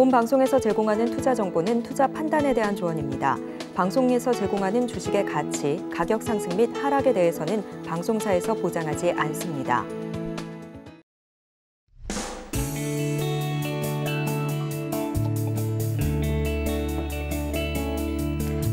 본 방송에서 제공하는 투자 정보는 투자 판단에 대한 조언입니다. 방송에서 제공하는 주식의 가치, 가격 상승 및 하락에 대해서는 방송사에서 보장하지 않습니다.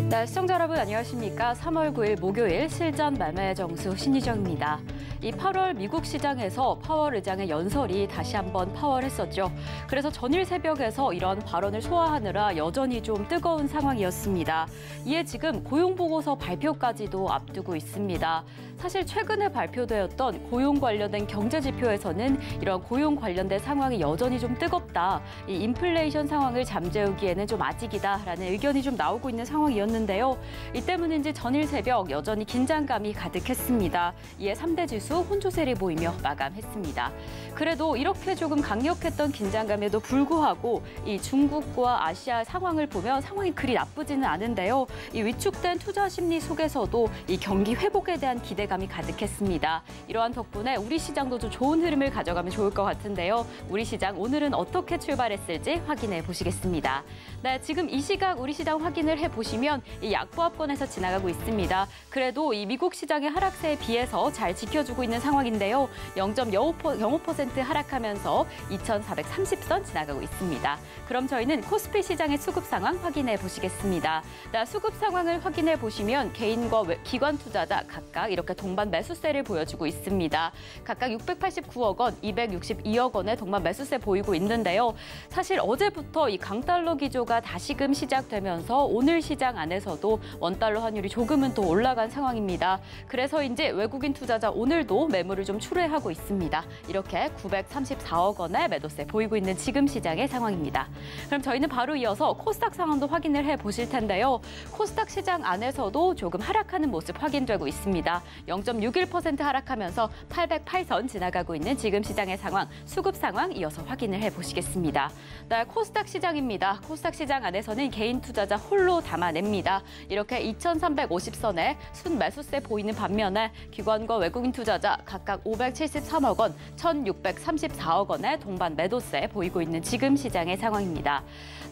네, 시청자 여러분 안녕하십니까? 3월 9일 목요일 실전 말매 정수 신희정입니다. 이 8월 미국 시장에서 파월 의장의 연설이 다시 한번 파월했었죠. 그래서 전일 새벽에서 이런 발언을 소화하느라 여전히 좀 뜨거운 상황이었습니다. 이에 지금 고용보고서 발표까지도 앞두고 있습니다. 사실 최근에 발표되었던 고용 관련된 경제 지표에서는 이런 고용 관련된 상황이 여전히 좀 뜨겁다. 이 인플레이션 상황을 잠재우기에는 좀 아직이다라는 의견이 좀 나오고 있는 상황이었는데요. 이 때문인지 전일 새벽 여전히 긴장감이 가득했습니다. 이에 3대 지수 선수 혼조세를 보이며 마감했습니다. 그래도 이렇게 조금 강력했던 긴장감에도 불구하고 이 중국과 아시아 상황을 보면 상황이 그리 나쁘지는 않은데요. 이 위축된 투자 심리 속에서도 이 경기 회복에 대한 기대감이 가득했습니다. 이러한 덕분에 우리 시장도 좀 좋은 흐름을 가져가면 좋을 것 같은데요. 우리 시장 오늘은 어떻게 출발했을지 확인해 보시겠습니다. 네, 지금 이 시각 우리 시장 확인을 해 보시면 이 약보합권에서 지나가고 있습니다. 그래도 이 미국 시장의 하락세에 비해서 잘 지켜주고 보이고 있는 상황인데요. 0.05% 하락하면서 2,430선 지나가고 있습니다. 그럼 저희는 코스피 시장의 수급 상황 확인해 보시겠습니다. 자, 수급 상황을 확인해 보시면 개인과 기관 투자자 각각 이렇게 동반 매수세를 보여주고 있습니다. 각각 689억 원, 262억 원의 동반 매수세 보이고 있는데요. 사실 어제부터 이 강달러 기조가 다시금 시작되면서 오늘 시장 안에서도 원달러 환율이 조금은 더 올라간 상황입니다. 그래서 이제 외국인 투자자 오늘 오늘도 매물을 좀추회하고 있습니다. 이렇게 934억 원의 매도세 보이고 있는 지금 시장의 상황입니다. 그럼 저희는 바로 이어서 코스닥 상황도 확인을 해보실 텐데요. 코스닥 시장 안에서도 조금 하락하는 모습 확인되고 있습니다. 0.61% 하락하면서 808선 지나가고 있는 지금 시장의 상황, 수급 상황 이어서 확인을 해보시겠습니다. 날 네, 코스닥 시장입니다. 코스닥 시장 안에서는 개인 투자자 홀로 담아냅니다. 이렇게 2,350선에 순매수세 보이는 반면에 기관과 외국인 투자 투자자 각각 573억 원, 1,634억 원의 동반 매도세 보이고 있는 지금 시장의 상황입니다.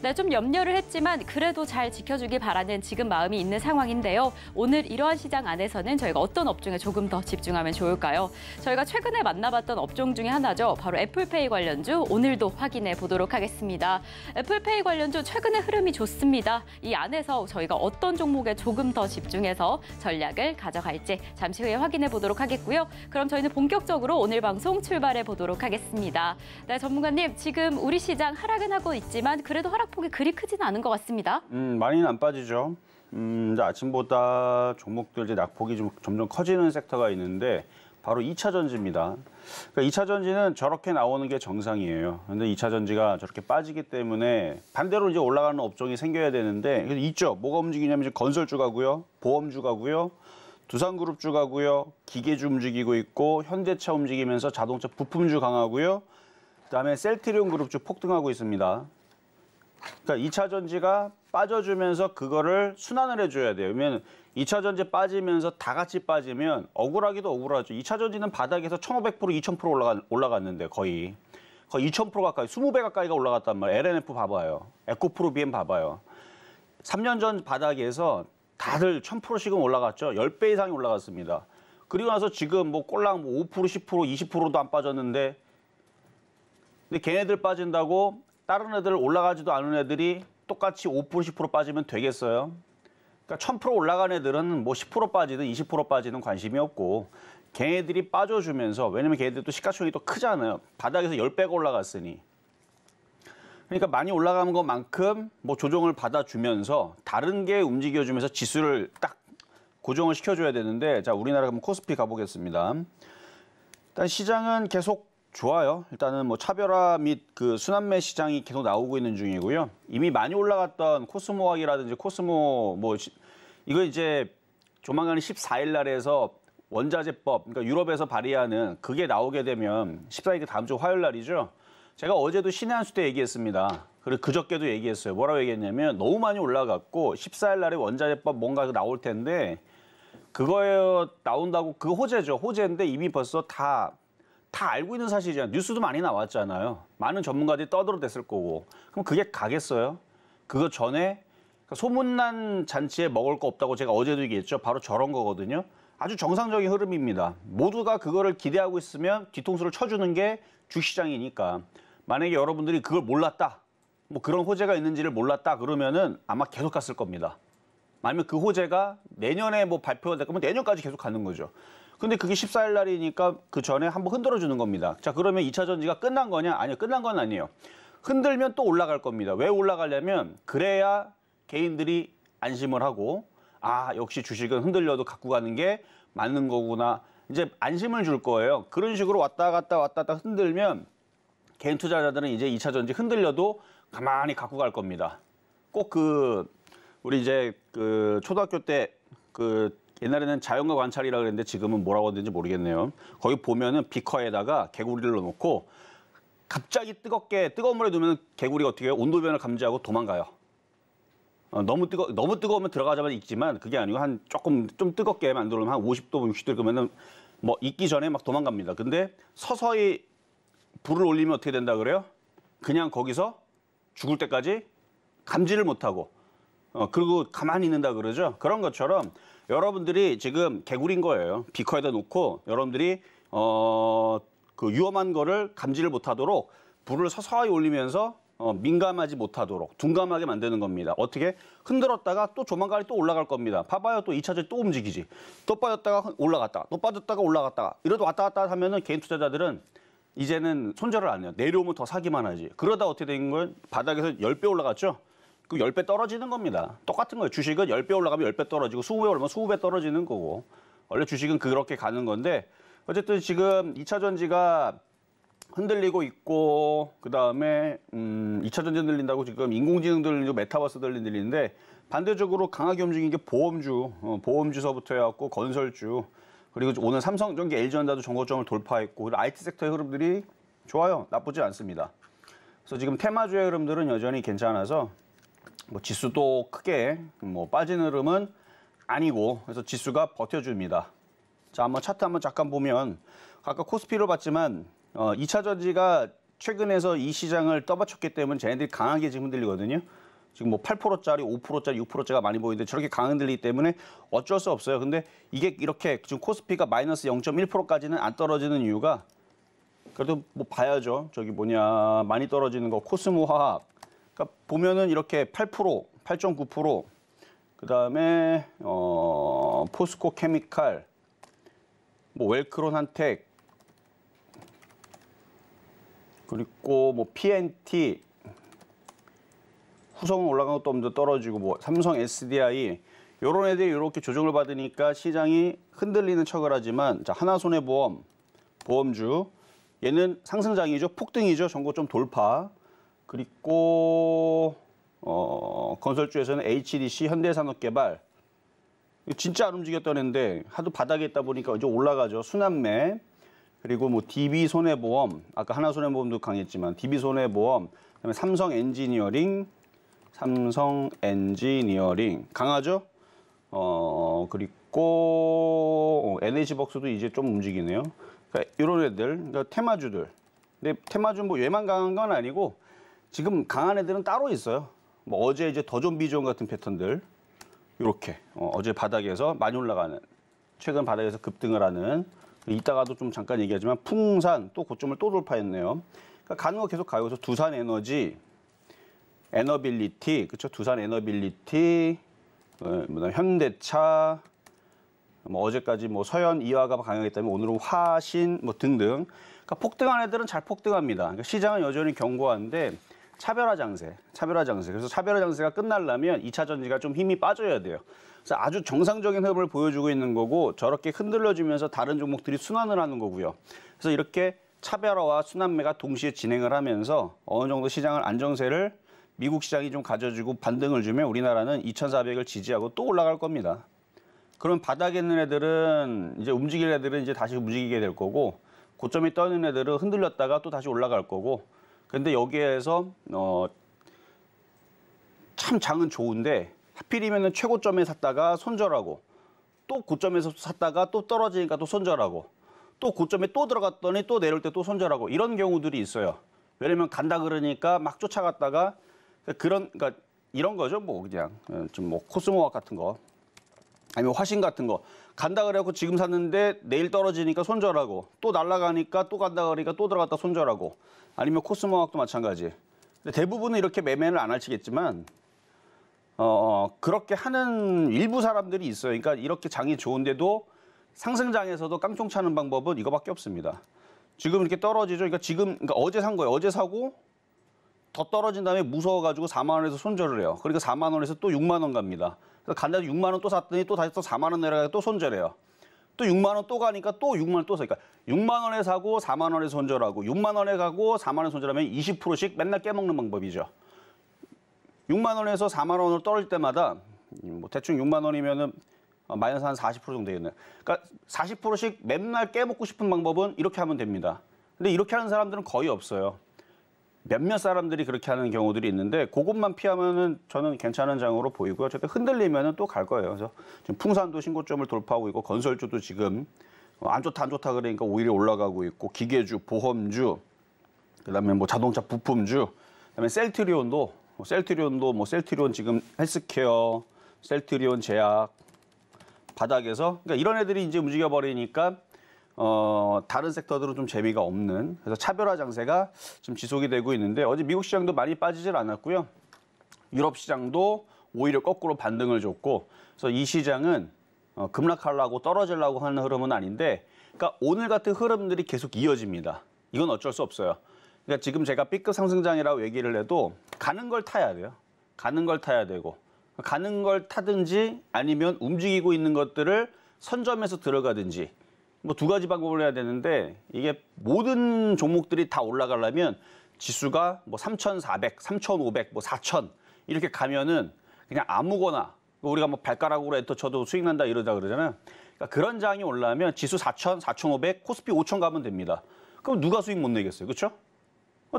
네, 좀 염려를 했지만 그래도 잘 지켜주길 바라는 지금 마음이 있는 상황인데요. 오늘 이러한 시장 안에서는 저희가 어떤 업종에 조금 더 집중하면 좋을까요? 저희가 최근에 만나봤던 업종 중에 하나죠. 바로 애플페이 관련주 오늘도 확인해 보도록 하겠습니다. 애플페이 관련주 최근의 흐름이 좋습니다. 이 안에서 저희가 어떤 종목에 조금 더 집중해서 전략을 가져갈지 잠시 후에 확인해 보도록 하겠고요. 그럼 저희는 본격적으로 오늘 방송 출발해 보도록 하겠습니다. 네, 전문가님 지금 우리 시장 하락은 하고 있지만 그래도 하락 하락폭이 그리 크지는 않은 것 같습니다. 음, 많이는 안 빠지죠. 음, 이제 아침보다 종목들 이제 낙폭이 좀 점점 커지는 섹터가 있는데 바로 2차 전지입니다. 그러니까 2차 전지는 저렇게 나오는 게 정상이에요. 근데 2차 전지가 저렇게 빠지기 때문에 반대로 이제 올라가는 업종이 생겨야 되는데 있죠. 뭐가 움직이냐면 이제 건설주가고요. 보험주가고요. 두산그룹주가고요. 기계주 움직이고 있고 현대차 움직이면서 자동차 부품주 강하고요. 그다음에 셀트리온 그룹주 폭등하고 있습니다. 그러니까 2차 전지가 빠져주면서 그거를 순환을 해줘야 돼요. 왜냐면 2차 전지 빠지면서 다 같이 빠지면 억울하기도 억울하죠. 2차 전지는 바닥에서 1,500% 2,000% 올라가, 올라갔는데 거의 거의 2,000% 가까이 20배 가까이가 올라갔단 말이에요. LNF 봐봐요. 에코프로 BM 봐봐요. 3년 전 바닥에서 다들 1,000%씩은 올라갔죠. 10배 이상이 올라갔습니다. 그리고 나서 지금 뭐 꼴랑 뭐 5%, 10%, 20%도 안 빠졌는데 근데 걔네들 빠진다고 다른 애들 올라가지도 않은 애들이 똑같이 5% 10% 빠지면 되겠어요? 그러니까 1000% 올라간 애들은 뭐 10% 빠지든 20% 빠지든 관심이 없고 걔네들이 빠져주면서 왜냐면 걔네들 도 시가총액이 또 크잖아요. 바닥에서 10배가 올라갔으니. 그러니까 많이 올라간 것만큼 뭐 조정을 받아주면서 다른 게 움직여주면서 지수를 딱 고정을 시켜줘야 되는데 자 우리나라 그럼 코스피 가보겠습니다. 일단 시장은 계속 좋아요. 일단은 뭐 차별화 및 그 순환매 시장이 계속 나오고 있는 중이고요. 이미 많이 올라갔던 코스모학이라든지 코스모 뭐 이거 이제 조만간 14일 날에서 원자재법 그러니까 유럽에서 발의하는 그게 나오게 되면 14일 그 다음 주 화요일 날이죠. 제가 어제도 신의 한수 때 얘기했습니다. 그리고 그저께도 얘기했어요. 뭐라고 얘기했냐면 너무 많이 올라갔고 14일 날에 원자재법 뭔가 나올 텐데 그거에 나온다고 그 호재죠. 호재인데 이미 벌써 다다 알고 있는 사실이잖아요. 뉴스도 많이 나왔잖아요. 많은 전문가들이 떠들어댔을 거고. 그럼 그게 가겠어요? 그거 전에 그러니까 소문난 잔치에 먹을 거 없다고 제가 어제도 얘기했죠. 바로 저런 거거든요. 아주 정상적인 흐름입니다. 모두가 그거를 기대하고 있으면 뒤통수를 쳐주는 게 주시장이니까. 만약에 여러분들이 그걸 몰랐다. 뭐 그런 호재가 있는지를 몰랐다. 그러면은 아마 계속 갔을 겁니다. 아니면 그 호재가 내년에 뭐 발표가 될 거면 뭐 내년까지 계속 가는 거죠. 근데 그게 14일 날이니까 그 전에 한번 흔들어 주는 겁니다. 자, 그러면 2차 전지가 끝난 거냐? 아니요, 끝난 건 아니에요. 흔들면 또 올라갈 겁니다. 왜 올라가려면 그래야 개인들이 안심을 하고 아, 역시 주식은 흔들려도 갖고 가는 게 맞는 거구나. 이제 안심을 줄 거예요. 그런 식으로 왔다 갔다 왔다 갔다 흔들면 개인 투자자들은 이제 2차 전지 흔들려도 가만히 갖고 갈 겁니다. 꼭 그 우리 이제 그 초등학교 때그 옛날에는 자연과 관찰이라 그랬는데 지금은 뭐라고 하는지 모르겠네요. 거기 보면은 비커에다가 개구리를 넣어놓고 갑자기 뜨겁게 뜨거운 물에 두면 개구리가 어떻게 해요? 온도 변을 감지하고 도망가요. 어, 너무 뜨거 너무 뜨거우면 들어가자마자 익지만 그게 아니고 한 조금 좀 뜨겁게 만들어 놓으면 한 50도, 60도 그러면은 뭐 익기 전에 막 도망갑니다. 근데 서서히 불을 올리면 어떻게 된다 그래요? 그냥 거기서 죽을 때까지 감지를 못하고 어, 그리고 가만히 있는다 그러죠. 그런 것처럼 여러분들이 지금 개구린 거예요. 비커에다 놓고 여러분들이 어, 그 위험한 거를 감지를 못하도록 불을 서서히 올리면서 어, 민감하지 못하도록 둔감하게 만드는 겁니다. 어떻게? 흔들었다가 또 조만간에 또 올라갈 겁니다. 봐봐요. 또 2차전 또 움직이지. 또 빠졌다가 올라갔다. 또 빠졌다가 올라갔다가. 이러도 왔다 갔다 하면은 개인 투자자들은 이제는 손절을 안 해요. 내려오면 더 사기만 하지. 그러다 어떻게 된 건 바닥에서 10배 올라갔죠? 그 10배 떨어지는 겁니다. 똑같은 거예요. 주식은 10배 올라가면 10배 떨어지고 20배 올라가면 20배 떨어지는 거고. 원래 주식은 그렇게 가는 건데 어쨌든 지금 2차 전지가 흔들리고 있고 그다음에 음 2차 전지 흔들린다고 지금 인공지능 들리고 메타버스 들리는데 반대적으로 강하게 움직인 게 보험주, 어, 보험주서부터 해갖고 건설주 그리고 오늘 삼성전기, LG전자도 정거점을 돌파했고 IT 섹터의 흐름들이 좋아요, 나쁘지 않습니다. 그래서 지금 테마주의 흐름들은 여전히 괜찮아서 뭐 지수도 크게 뭐 빠진 흐름은 아니고 그래서 지수가 버텨줍니다. 자 한번 차트 한번 잠깐 보면 아까 코스피로 봤지만 어, 2차전지가 최근에서 이 시장을 떠받쳤기 때문에 쟤네들이 강하게 지금 흔들리거든요. 지금 뭐 8%짜리, 5%짜리, 6%짜리가 많이 보이는데 저렇게 강 흔들리기 때문에 어쩔 수 없어요. 근데 이게 이렇게 지금 코스피가 마이너스 0.1%까지는 안 떨어지는 이유가 그래도 뭐 봐야죠. 저기 뭐냐 많이 떨어지는 거 코스모 화합 그러니까 보면은 이렇게 8%, 8.9%, 그다음에 어, 포스코 케미칼, 뭐 웰크론 한택, 그리고 뭐 PNT 후성은 올라간 것도 떨어지고 뭐 삼성 SDI 요런 애들이 이렇게 조정을 받으니까 시장이 흔들리는 척을 하지만 자, 하나손해보험 보험주 얘는 상승장이죠 폭등이죠 전고 좀 돌파 그리고 어, 건설주에서는 HDC 현대산업개발 진짜 안 움직였던 애인데 하도 바닥에 있다 보니까 이제 올라가죠. 순환매 그리고 뭐 DB 손해보험 아까 하나 손해보험도 강했지만 DB 손해보험 그다음에 삼성 엔지니어링 삼성 엔지니어링 강하죠. 어 그리고 NH벅스도 이제 좀 움직이네요. 그러니까 이런 애들 그러니까 테마주들 근데 테마주 뭐 얘만 강한 건 아니고 지금 강한 애들은 따로 있어요. 뭐 어제 이제 더존비존 같은 패턴들 이렇게 어, 제 바닥에서 많이 올라가는 최근 바닥에서 급등을 하는 이따가도 좀 잠깐 얘기하지만 풍산 또 고점을 또 돌파했네요. 그러니까 가는 거 계속 가요. 그래서 두산 에너지, 에너빌리티, 그렇죠? 두산 에너빌리티, 뭐 현대차, 뭐 어제까지 뭐 서현 이화가 강하했다면 오늘은 화신 뭐 등등. 그러니까 폭등한 애들은 잘 폭등합니다. 그러니까 시장은 여전히 견고한데 차별화 장세, 차별화 장세. 그래서 차별화 장세가 끝날라면 2차 전지가 좀 힘이 빠져야 돼요. 그래서 아주 정상적인 협업을 보여주고 있는 거고 저렇게 흔들려주면서 다른 종목들이 순환을 하는 거고요. 그래서 이렇게 차별화와 순환매가 동시에 진행을 하면서 어느 정도 시장을 안정세를 미국 시장이 좀 가져주고 반등을 주면 우리나라는 2,400을 지지하고 또 올라갈 겁니다. 그럼 바닥에 있는 애들은 이제 움직일 애들은 이제 다시 움직이게 될 거고 고점이 떠 있는 애들은 흔들렸다가 또 다시 올라갈 거고 근데 여기에서 어, 참 장은 좋은데 하필이면 최고점에 샀다가 손절하고 또 고점에서 샀다가 또 떨어지니까 또 손절하고 또 고점에 또 들어갔더니 또 내려올 때 또 손절하고 이런 경우들이 있어요. 왜냐면 간다 그러니까 막 쫓아갔다가 그런 그러니까 이런 거죠. 뭐 그냥 예, 좀뭐 코스모학 같은 거 아니면 화신 같은 거 간다 그래갖고 지금 샀는데 내일 떨어지니까 손절하고 또날라가니까또 간다 그러니까 또 들어갔다 손절하고 아니면 코스모학도 마찬가지. 근데 대부분은 이렇게 매매를 안 하시겠지만 어, 어 그렇게 하는 일부 사람들이 있어요. 그러니까 이렇게 장이 좋은데도 상승장에서도 깡총 차는 방법은 이거밖에 없습니다. 지금 이렇게 떨어지죠. 그러니까 지금 그러니까 어제 산 거예요. 어제 사고 더 떨어진 다음에 무서워가지고 4만 원에서 손절을 해요. 그러니까 4만 원에서 또 6만 원 갑니다. 그 간다 6만 원 또 샀더니 또 다시 또 4만 원 내려가 또 손절해요. 또 6만 원 또 가니까 또 6만 원 또 사니까 그러니까 6만 원에 사고 4만 원에 손절하고 6만 원에 가고 4만 원 손절하면 20%씩 맨날 깨먹는 방법이죠. 6만 원에서 4만 원으로 떨어질 때마다 뭐 대충 6만 원이면은 마이너스 한 40% 정도 되겠네요. 그러니까 40%씩 맨날 깨먹고 싶은 방법은 이렇게 하면 됩니다. 근데 이렇게 하는 사람들은 거의 없어요. 몇몇 사람들이 그렇게 하는 경우들이 있는데 그것만 피하면은 저는 괜찮은 장으로 보이고요. 어쨌든 흔들리면은 또 갈 거예요. 그래서 지금 풍산도 신고점을 돌파하고 있고 건설주도 지금 안 좋다 안 좋다 그러니까 오히려 올라가고 있고 기계주, 보험주, 그다음에 뭐 자동차 부품주, 그다음에 셀트리온도 뭐 셀트리온도 뭐 셀트리온 지금 헬스케어, 셀트리온 제약 바닥에서 그러니까 이런 애들이 이제 움직여 버리니까 어, 다른 섹터들은 좀 재미가 없는 그래서 차별화 장세가 좀 지속이 되고 있는데 어제 미국 시장도 많이 빠지질 않았고요. 유럽 시장도 오히려 거꾸로 반등을 줬고 그래서 이 시장은 어, 급락하려고 떨어질라고 하는 흐름은 아닌데 그러니까 오늘 같은 흐름들이 계속 이어집니다. 이건 어쩔 수 없어요. 그러니까 지금 제가 B급 상승장이라고 얘기를 해도 가는 걸 타야 돼요. 가는 걸 타야 되고 가는 걸 타든지 아니면 움직이고 있는 것들을 선점해서 들어가든지 뭐두 가지 방법을 해야 되는데 이게 모든 종목들이 다 올라가려면 지수가 뭐 3,400, 3,500, 뭐 4,000 이렇게 가면은 그냥 아무거나 우리가 뭐 발가락으로 엔터 쳐도 수익 난다 이러다 그러잖아. 그러니까 그런 장이 올라면 가 지수 4,000, 4,500, 코스피 5,000 가면 됩니다. 그럼 누가 수익 못 내겠어요, 그렇죠?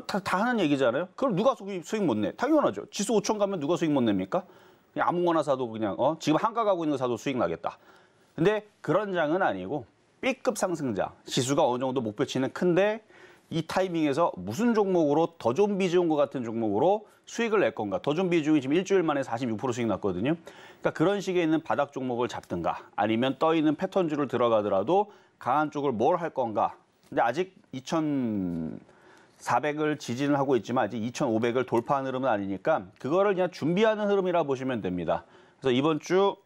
다, 다 하는 얘기잖아요. 그럼 누가 수익 못 내? 당연하죠. 지수 5,000 가면 누가 수익 못 냅니까? 그냥 아무거나 사도 그냥 어 지금 한가 가고 있는 거 사도 수익 나겠다. 근데 그런 장은 아니고 B급 상승자, 지수가 어느 정도 목표치는 큰데 이 타이밍에서 무슨 종목으로 더좀 비중인 것 같은 종목으로 수익을 낼 건가. 더좀 비중이 지금 일주일 만에 46% 수익 났거든요. 그러니까 그런 식에 있는 바닥 종목을 잡든가 아니면 떠 있는 패턴주를 들어가더라도 강한 쪽을 뭘 할 건가. 근데 아직 2,400을 지진을 하고 있지만 아직 2,500을 돌파한 흐름은 아니니까 그거를 그냥 준비하는 흐름이라 보시면 됩니다. 그래서 이번 주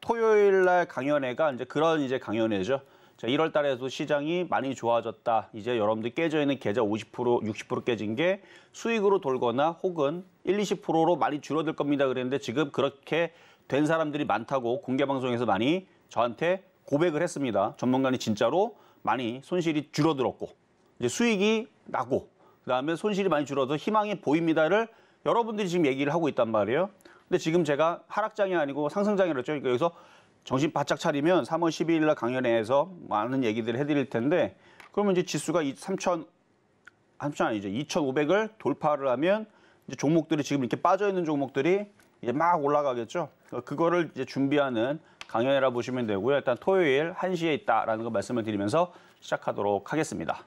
토요일 날 강연회가 이제 그런 이제 강연회죠. 자, 1월 달에도 시장이 많이 좋아졌다. 이제 여러분들 깨져 있는 계좌 50% 60% 깨진 게 수익으로 돌거나 혹은 1, 20%로 많이 줄어들 겁니다. 그랬는데 지금 그렇게 된 사람들이 많다고 공개 방송에서 많이 저한테 고백을 했습니다. 전문가는 진짜로 많이 손실이 줄어들었고 이제 수익이 나고 그다음에 손실이 많이 줄어서 희망이 보입니다를 여러분들이 지금 얘기를 하고 있단 말이에요. 근데 지금 제가 하락장이 아니고 상승장이라고 했죠. 그러니까 여기서 정신 바짝 차리면 3월 12일 날 강연회에서 많은 얘기들을 해드릴 텐데 그러면 이제 지수가 3천 3천 아니죠 2,500을 돌파를 하면 이제 종목들이 지금 이렇게 빠져 있는 종목들이 이제 막 올라가겠죠. 그러니까 그거를 이제 준비하는 강연회라 보시면 되고요. 일단 토요일 1시에 있다라는 거 말씀을 드리면서 시작하도록 하겠습니다.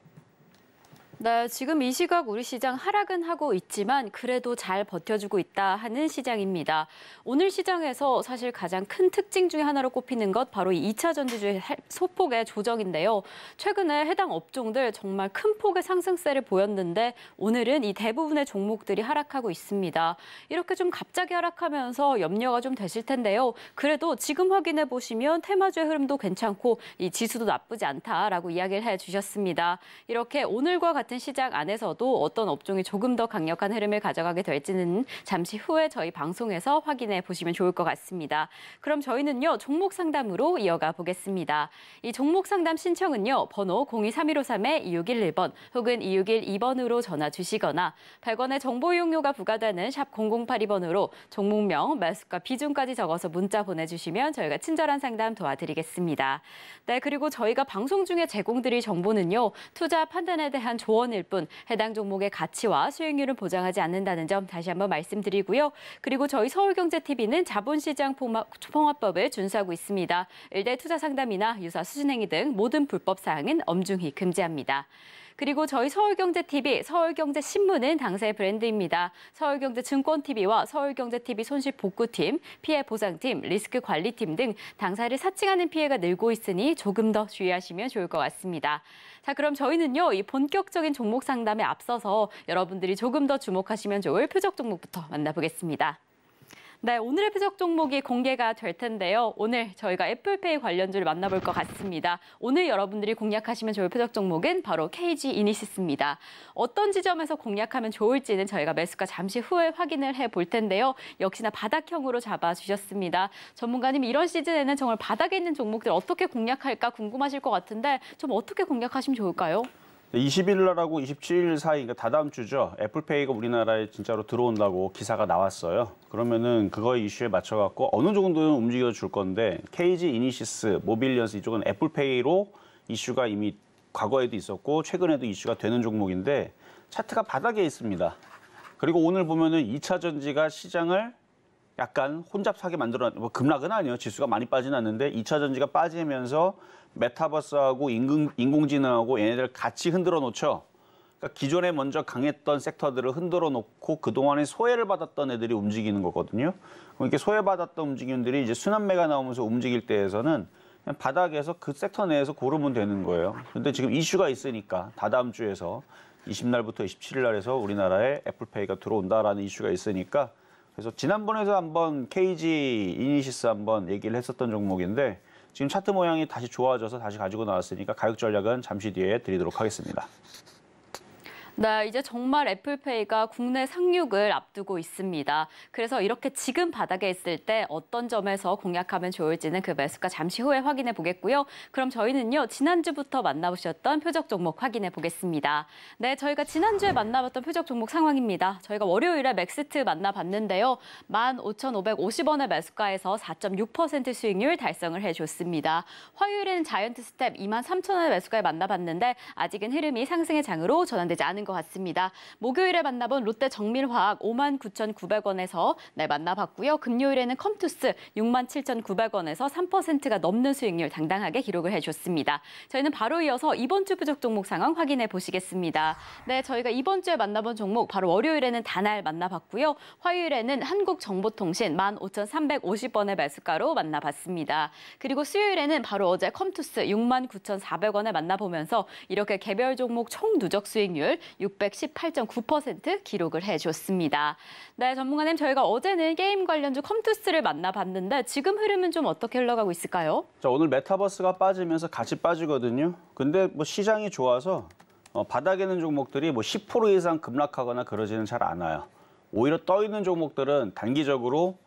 네, 지금 이 시각 우리 시장 하락은 하고 있지만 그래도 잘 버텨주고 있다 하는 시장입니다. 오늘 시장에서 사실 가장 큰 특징 중에 하나로 꼽히는 것 바로 이 2차 전지주의 소폭의 조정인데요. 최근에 해당 업종들 정말 큰 폭의 상승세를 보였는데 오늘은 이 대부분의 종목들이 하락하고 있습니다. 이렇게 좀 갑자기 하락하면서 염려가 좀 되실 텐데요. 그래도 지금 확인해 보시면 테마주의 흐름도 괜찮고 이 지수도 나쁘지 않다라고 이야기를 해 주셨습니다. 이렇게 오늘과 같은 같은 시장 안에서도 어떤 업종이 조금 더 강력한 흐름을 가져가게 될지는 잠시 후에 저희 방송에서 확인해 보시면 좋을 것 같습니다. 그럼 저희는요, 종목 상담으로 이어가 보겠습니다. 이 종목 상담 신청은요, 번호 023153-2611번 혹은 2612번으로 전화 주시거나 100원의 정보 이용료가 부과되는 샵 0082번으로 종목명, 매수가 비중까지 적어서 문자 보내주시면 저희가 친절한 상담 도와드리겠습니다. 네, 그리고 저희가 방송 중에 제공드릴 정보는요, 투자 판단에 대한 조 조언일 뿐 해당 종목의 가치와 수익률은 보장하지 않는다는 점 다시 한번 말씀드리고요. 그리고 저희 서울경제TV는 자본시장 통합법을 준수하고 있습니다. 일대 투자 상담이나 유사 수진행위 등 모든 불법 사항은 엄중히 금지합니다. 그리고 저희 서울경제TV, 서울경제신문은 당사의 브랜드입니다. 서울경제증권TV와 서울경제TV 손실복구팀, 피해보상팀, 리스크관리팀 등 당사를 사칭하는 피해가 늘고 있으니 조금 더 주의하시면 좋을 것 같습니다. 자, 그럼 저희는요, 이 본격적인 종목 상담에 앞서서 여러분들이 조금 더 주목하시면 좋을 표적 종목부터 만나보겠습니다. 네, 오늘 의표적 종목이 공개가 될 텐데요. 오늘 저희가 애플페이 관련주를 만나볼 것 같습니다. 오늘 여러분들이 공략하시면 좋을 표적 종목은 바로 KG 이니시스입니다. 어떤 지점에서 공략하면 좋을지는 저희가 매수가 잠시 후에 확인을 해 볼 텐데요. 역시나 바닥형으로 잡아주셨습니다. 전문가님 이런 시즌에는 정말 바닥에 있는 종목들 어떻게 공략할까 궁금하실 것 같은데 좀 어떻게 공략하시면 좋을까요? 20일 날하고 27일 사이, 그러니까 다다음 주죠. 애플페이가 우리나라에 진짜로 들어온다고 기사가 나왔어요. 그러면은 그거 이슈에 맞춰갖고 어느 정도는 움직여 줄 건데 KG 이니시스, 모빌리언스 이쪽은 애플페이로 이슈가 이미 과거에도 있었고 최근에도 이슈가 되는 종목인데 차트가 바닥에 있습니다. 그리고 오늘 보면은 2차 전지가 시장을 약간 혼잡하게 만들어 뭐 급락은 아니에요. 지수가 많이 빠지는 않는데 2차 전지가 빠지면서 메타버스하고 인공, 인공지능하고 얘네들 같이 흔들어 놓죠. 그러니까 기존에 먼저 강했던 섹터들을 흔들어 놓고 그동안에 소외를 받았던 애들이 움직이는 거거든요. 이렇게 소외받았던 움직임들이 이제 순환매가 나오면서 움직일 때에서는 그냥 바닥에서 그 섹터 내에서 고르면 되는 거예요. 근데 지금 이슈가 있으니까 다다음 주에서 20날부터 27일 날에서 우리나라에 애플페이가 들어온다라는 이슈가 있으니까 그래서 지난번에도 한번 KG 이니시스 한번 얘기를 했었던 종목인데 지금 차트 모양이 다시 좋아져서 다시 가지고 나왔으니까 가격 전략은 잠시 뒤에 드리도록 하겠습니다. 네, 이제 정말 애플페이가 국내 상륙을 앞두고 있습니다. 그래서 이렇게 지금 바닥에 있을 때 어떤 점에서 공략하면 좋을지는 그 매수가 잠시 후에 확인해 보겠고요. 그럼 저희는요, 지난주부터 만나보셨던 표적 종목 확인해 보겠습니다. 네, 저희가 지난주에 만나봤던 표적 종목 상황입니다. 저희가 월요일에 맥스트 만나봤는데요. 15,550원의 매수가에서 4.6% 수익률 달성을 해줬습니다. 화요일에는 자이언트 스텝 23,000원의 매수가에 만나봤는데 아직은 흐름이 상승의 장으로 전환되지 않은 있다것 같습니다. 목요일에 만나본 롯데 정밀화학 5 9,900원에서 네, 만나봤고요. 금요일에는 컴투스 6 7,900원에서 3%가 넘는 수익률 당당하게 기록을 해줬습니다. 저희는 바로 이어서 이번 주 부족 종목 상황 확인해 보시겠습니다. 네, 저희가 이번 주에 만나본 종목 바로 월요일에는 단알 만나봤고요. 화요일에는 한국정보통신 15,350원의 매수가로 만나봤습니다. 그리고 수요일에는 바로 어제 컴투스 69,400원에 만나보면서 이렇게 개별 종목 총 누적 수익률 618.9% 기록을 해줬습니다. 네, 전문가님 저희가 어제는 게임 관련주 컴투스를 만나봤는데 지금 흐름은 좀 어떻게 흘러가고 있을까요? 자, 오늘 메타버스가 빠지면서 같이 빠지거든요. 근데 뭐 시장이 좋아서 어, 바닥에 있는 종목들이 뭐 10% 이상 급락하거나 그러지는 잘 않아요. 오히려 떠 있는 종목들은 단기적으로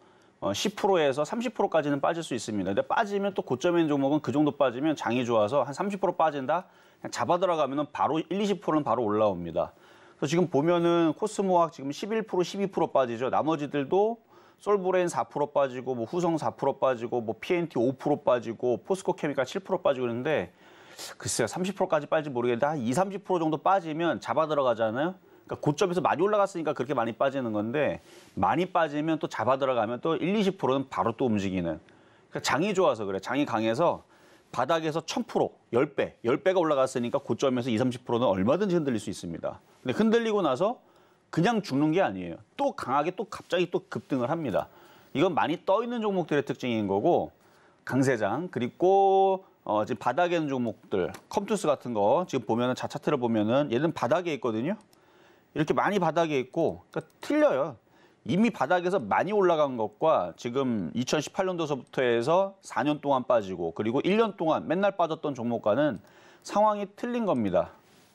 10%에서 어, 30%까지는 빠질 수 있습니다. 근데 빠지면 또 고점인 종목은 그 정도 빠지면 장이 좋아서 한 30% 빠진다? 그냥 잡아 들어가면 바로 1, 20%는 바로 올라옵니다. 그래서 지금 보면은 코스모학 지금 11% 12% 빠지죠. 나머지들도 솔브레인 4% 빠지고 뭐 후성 4% 빠지고 뭐 PNT 5% 빠지고 포스코 케미칼 7% 빠지고 그러는데 글쎄요 30%까지 빠질지 모르겠는데 한 2, 30% 정도 빠지면 잡아 들어가잖아요. 그러니까 고점에서 많이 올라갔으니까 그렇게 많이 빠지는 건데 많이 빠지면 또 잡아 들어가면 또 1, 20%는 바로 또 움직이는. 그러니까 장이 좋아서 그래. 장이 강해서 바닥에서 1000%, 10배, 10배가 올라갔으니까 고점에서 20, 30%는 얼마든지 흔들릴 수 있습니다. 근데 흔들리고 나서 그냥 죽는 게 아니에요. 또 강하게 또 갑자기 또 급등을 합니다. 이건 많이 떠 있는 종목들의 특징인 거고 강세장 그리고 어, 지금 바닥에 있는 종목들 컴투스 같은 거 지금 보면은 자 차트를 보면은 얘는 바닥에 있거든요. 이렇게 많이 바닥에 있고 그러니까 틀려요. 이미 바닥에서 많이 올라간 것과 지금 2018년도서부터 해서 4년 동안 빠지고 그리고 1년 동안 맨날 빠졌던 종목과는 상황이 틀린 겁니다.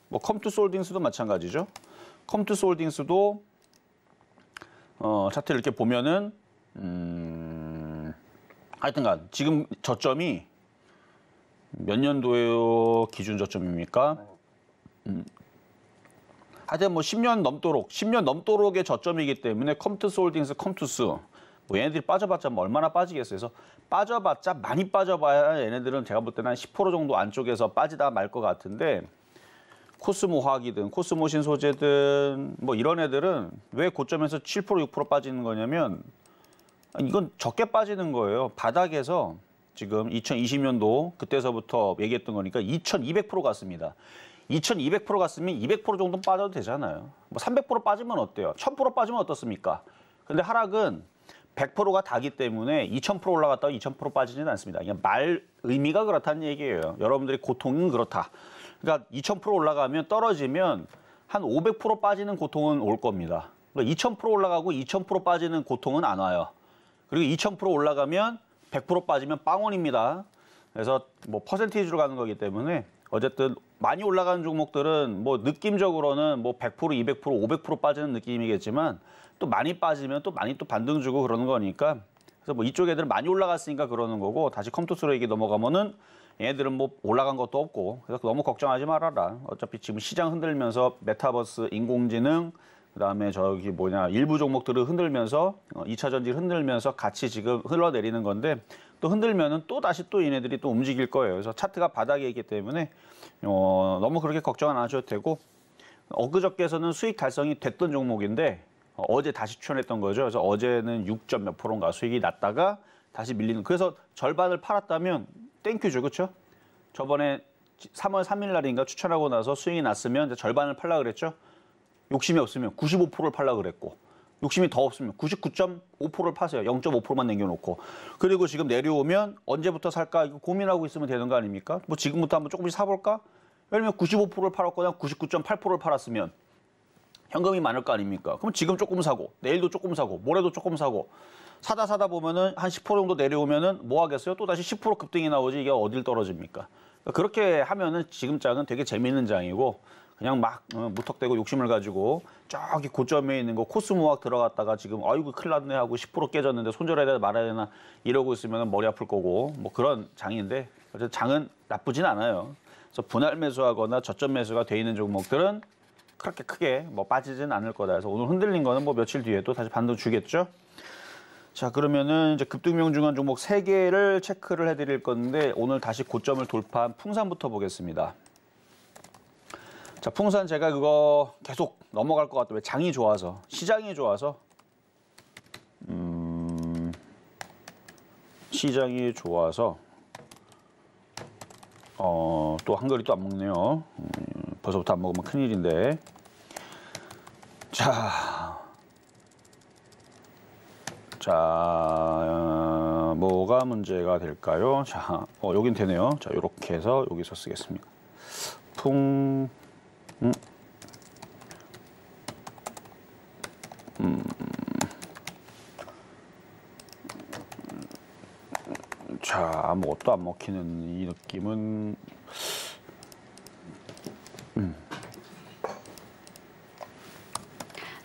뭐 컴투 솔딩스도 마찬가지죠. 컴투 솔딩스도 어, 차트를 이렇게 보면은 음, 하여튼간 지금 저점이 몇 년도에요 기준 저점입니까? 음, 하여튼 뭐 10년 넘도록 10년 넘도록의 저점이기 때문에 컴투스 홀딩스 컴투스 뭐 얘네들이 빠져봤자 뭐 얼마나 빠지겠어요. 그래서 빠져봤자 많이 빠져봐야 얘네들은 제가 볼 때는 한10% 정도 안쪽에서 빠지다 말 것 같은데 코스모 화학이든 코스모 신소재든 뭐 이런 애들은 왜 고점에서 7% 6% 빠지는 거냐면 이건 적게 빠지는 거예요. 바닥에서 지금 2020년도 그때서부터 얘기했던 거니까 2200% 갔습니다. 2,200% 갔으면 200% 정도 빠져도 되잖아요. 뭐 300% 빠지면 어때요? 1,000% 빠지면 어떻습니까? 근데 하락은 100%가 다기 때문에 2,000% 올라갔다가 2,000% 빠지지는 않습니다. 그냥 말 의미가 그렇다는 얘기예요. 여러분들이 고통은 그렇다. 그러니까 2,000% 올라가면 떨어지면 한 500% 빠지는 고통은 올 겁니다. 그러니까 2,000% 올라가고 2,000% 빠지는 고통은 안 와요. 그리고 2,000% 올라가면 100% 빠지면 빵원입니다. 그래서 뭐 퍼센티지로 가는 거기 때문에 어쨌든 많이 올라가는 종목들은 뭐 느낌적으로는 뭐 100%, 200%, 500% 빠지는 느낌이겠지만 또 많이 빠지면 또 많이 또 반등 주고 그러는 거니까 그래서 뭐 이쪽 애들은 많이 올라갔으니까 그러는 거고 다시 컴투스로 얘기 넘어가면은 얘들은 뭐 올라간 것도 없고 그래서 너무 걱정하지 말아라. 어차피 지금 시장 흔들면서 메타버스, 인공지능 그다음에 저기 뭐냐 일부 종목들을 흔들면서 어, 이차 전지 를 흔들면서 같이 지금 흘러내리는 건데 또 흔들면은 또 다시 또 얘네들이 또 움직일 거예요. 그래서 차트가 바닥에 있기 때문에 어, 너무 그렇게 걱정 안 하셔도 되고 엊그저께서는 수익 달성이 됐던 종목인데 어, 제 다시 출연했던 거죠. 그래서 어제는 6점 몇 프로인가 수익이 났다가 다시 밀리는 그래서 절반을 팔았다면 땡큐죠. 그렇죠? 저번에 3월 3일 날인가 추천하고 나서 수익이 났으면 절반을 팔라 그랬죠. 욕심이 없으면 95%를 팔라 그랬고 욕심이 더 없으면 99.5%를 파세요. 0.5%만 남겨놓고. 그리고 지금 내려오면 언제부터 살까 고민하고 있으면 되는 거 아닙니까? 뭐 지금부터 한번 조금씩 사볼까? 예를 들면 95%를 팔았거나 99.8%를 팔았으면 현금이 많을 거 아닙니까? 그럼 지금 조금 사고, 내일도 조금 사고, 모레도 조금 사고. 사다 사다 보면은 한 10% 정도 내려오면은 뭐 하겠어요? 또 다시 10% 급등이 나오지 이게 어딜 떨어집니까? 그러니까 그렇게 하면은 지금 장은 되게 재밌는 장이고 그냥 막 어, 무턱대고 욕심을 가지고 저기 고점에 있는 거 코스모학 들어갔다가 지금 아이고 큰일 났네 하고 10% 깨졌는데 손절해야 되나 말아야 되나 이러고 있으면 머리 아플 거고 뭐 그런 장인데 어쨌든 장은 나쁘진 않아요. 그래서 분할 매수하거나 저점 매수가 돼 있는 종목들은 그렇게 크게 뭐 빠지진 않을 거다. 그래서 오늘 흔들린 거는 뭐 며칠 뒤에 또 다시 반등 주겠죠. 자 그러면은 이제 급등명중한 종목 세개를 체크를 해드릴 건데 오늘 다시 고점을 돌파한 풍산부터 보겠습니다. 자, 풍선 제가 그거 계속 넘어갈 것 같아요. 장이 좋아서. 시장이 좋아서. 음, 시장이 좋아서. 어, 또한글이또 안 먹네요. 음, 벌써부터 안 먹으면 큰일인데. 자. 자, 어, 뭐가 문제가 될까요? 자, 어, 여긴 되네요. 자, 요렇게 해서 여기서 쓰겠습니다. 풍. 아무것도 안 먹히는 이 느낌은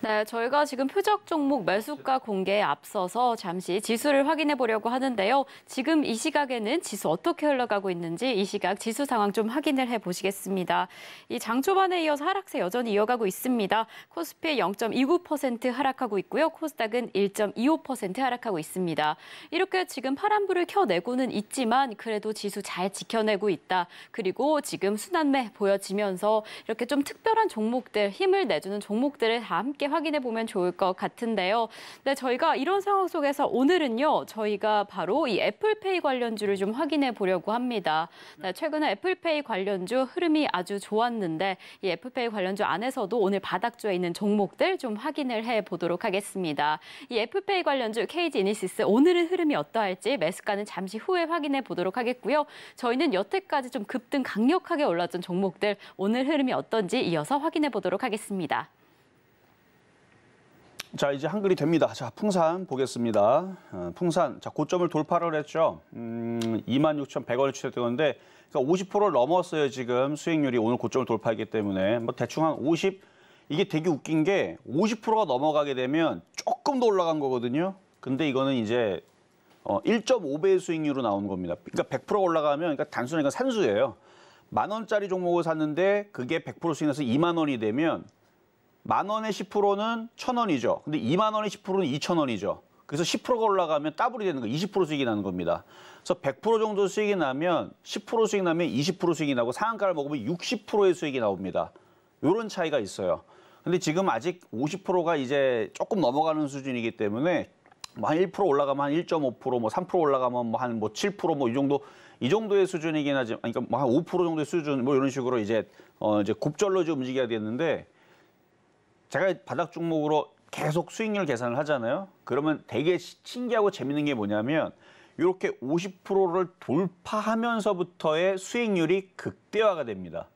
네, 저희가 지금 표적 종목 매수가 공개에 앞서서 잠시 지수를 확인해 보려고 하는데요. 지금 이 시각에는 지수 어떻게 흘러가고 있는지 이 시각 지수 상황 좀 확인을 해 보시겠습니다. 이 장 초반에 이어서 하락세 여전히 이어가고 있습니다. 코스피 0.29% 하락하고 있고요. 코스닥은 1.25% 하락하고 있습니다. 이렇게 지금 파란불을 켜내고는 있지만 그래도 지수 잘 지켜내고 있다. 그리고 지금 순환매 보여지면서 이렇게 좀 특별한 종목들, 힘을 내주는 종목들을 다 함께 확인해 보면 좋을 것 같은데요. 네, 저희가 이런 상황 속에서 오늘은요, 저희가 바로 이 애플페이 관련주를 좀 확인해 보려고 합니다. 네, 최근에 애플페이 관련주 흐름이 아주 좋았는데 이 애플페이 관련주 안에서도 오늘 바닥주에 있는 종목들 좀 확인을 해 보도록 하겠습니다. 이 애플페이 관련주 KG 이니시스 오늘은 흐름이 어떠할지 매수가는 잠시 후에 확인해 보도록 하겠고요. 저희는 여태까지 좀 급등 강력하게 올랐던 종목들 오늘 흐름이 어떤지 이어서 확인해 보도록 하겠습니다. 자 이제 한글이 됩니다. 자 풍산 보겠습니다. 어, 풍산 자 고점을 돌파를 했죠. 음, 26,100원에 취소되었는데 그러니까 50%를 넘었어요 지금 수익률이 오늘 고점을 돌파했기 때문에 뭐 대충 한 50 이게 되게 웃긴 게 50%가 넘어가게 되면 조금 더 올라간 거거든요. 근데 이거는 이제 어, 1.5배의 수익률로 나온 겁니다. 그러니까 100% 올라가면 그러니까 단순히 그 산수예요. 만 원짜리 종목을 샀는데 그게 100% 수익에서 2만 원이 되면 만 원에 10%는 천 원이죠. 근데 2만 원에 10%는 2천 원이죠. 그래서 10%가 올라가면 따블이 되는 거, 20% 수익이 나는 겁니다. 그래서 100% 정도 수익이 나면 10% 수익 나면 20% 수익이 나고 상한가를 먹으면 60%의 수익이 나옵니다. 이런 차이가 있어요. 근데 지금 아직 50%가 이제 조금 넘어가는 수준이기 때문에 뭐1% 올라가면 한 1.5%, 뭐 3% 올라가면 뭐 한 뭐 7%, 뭐 이 정도 이 정도의 수준이긴 하지만 그러니까 뭐한5% 정도의 수준 뭐 이런 식으로 이제 어 이제 곱절로 이제 움직여야 되는데 제가 바닥 종목으로 계속 수익률 계산을 하잖아요. 그러면 되게 신기하고 재밌는 게 뭐냐면 이렇게 50%를 돌파하면서부터의 수익률이 극대화가 됩니다.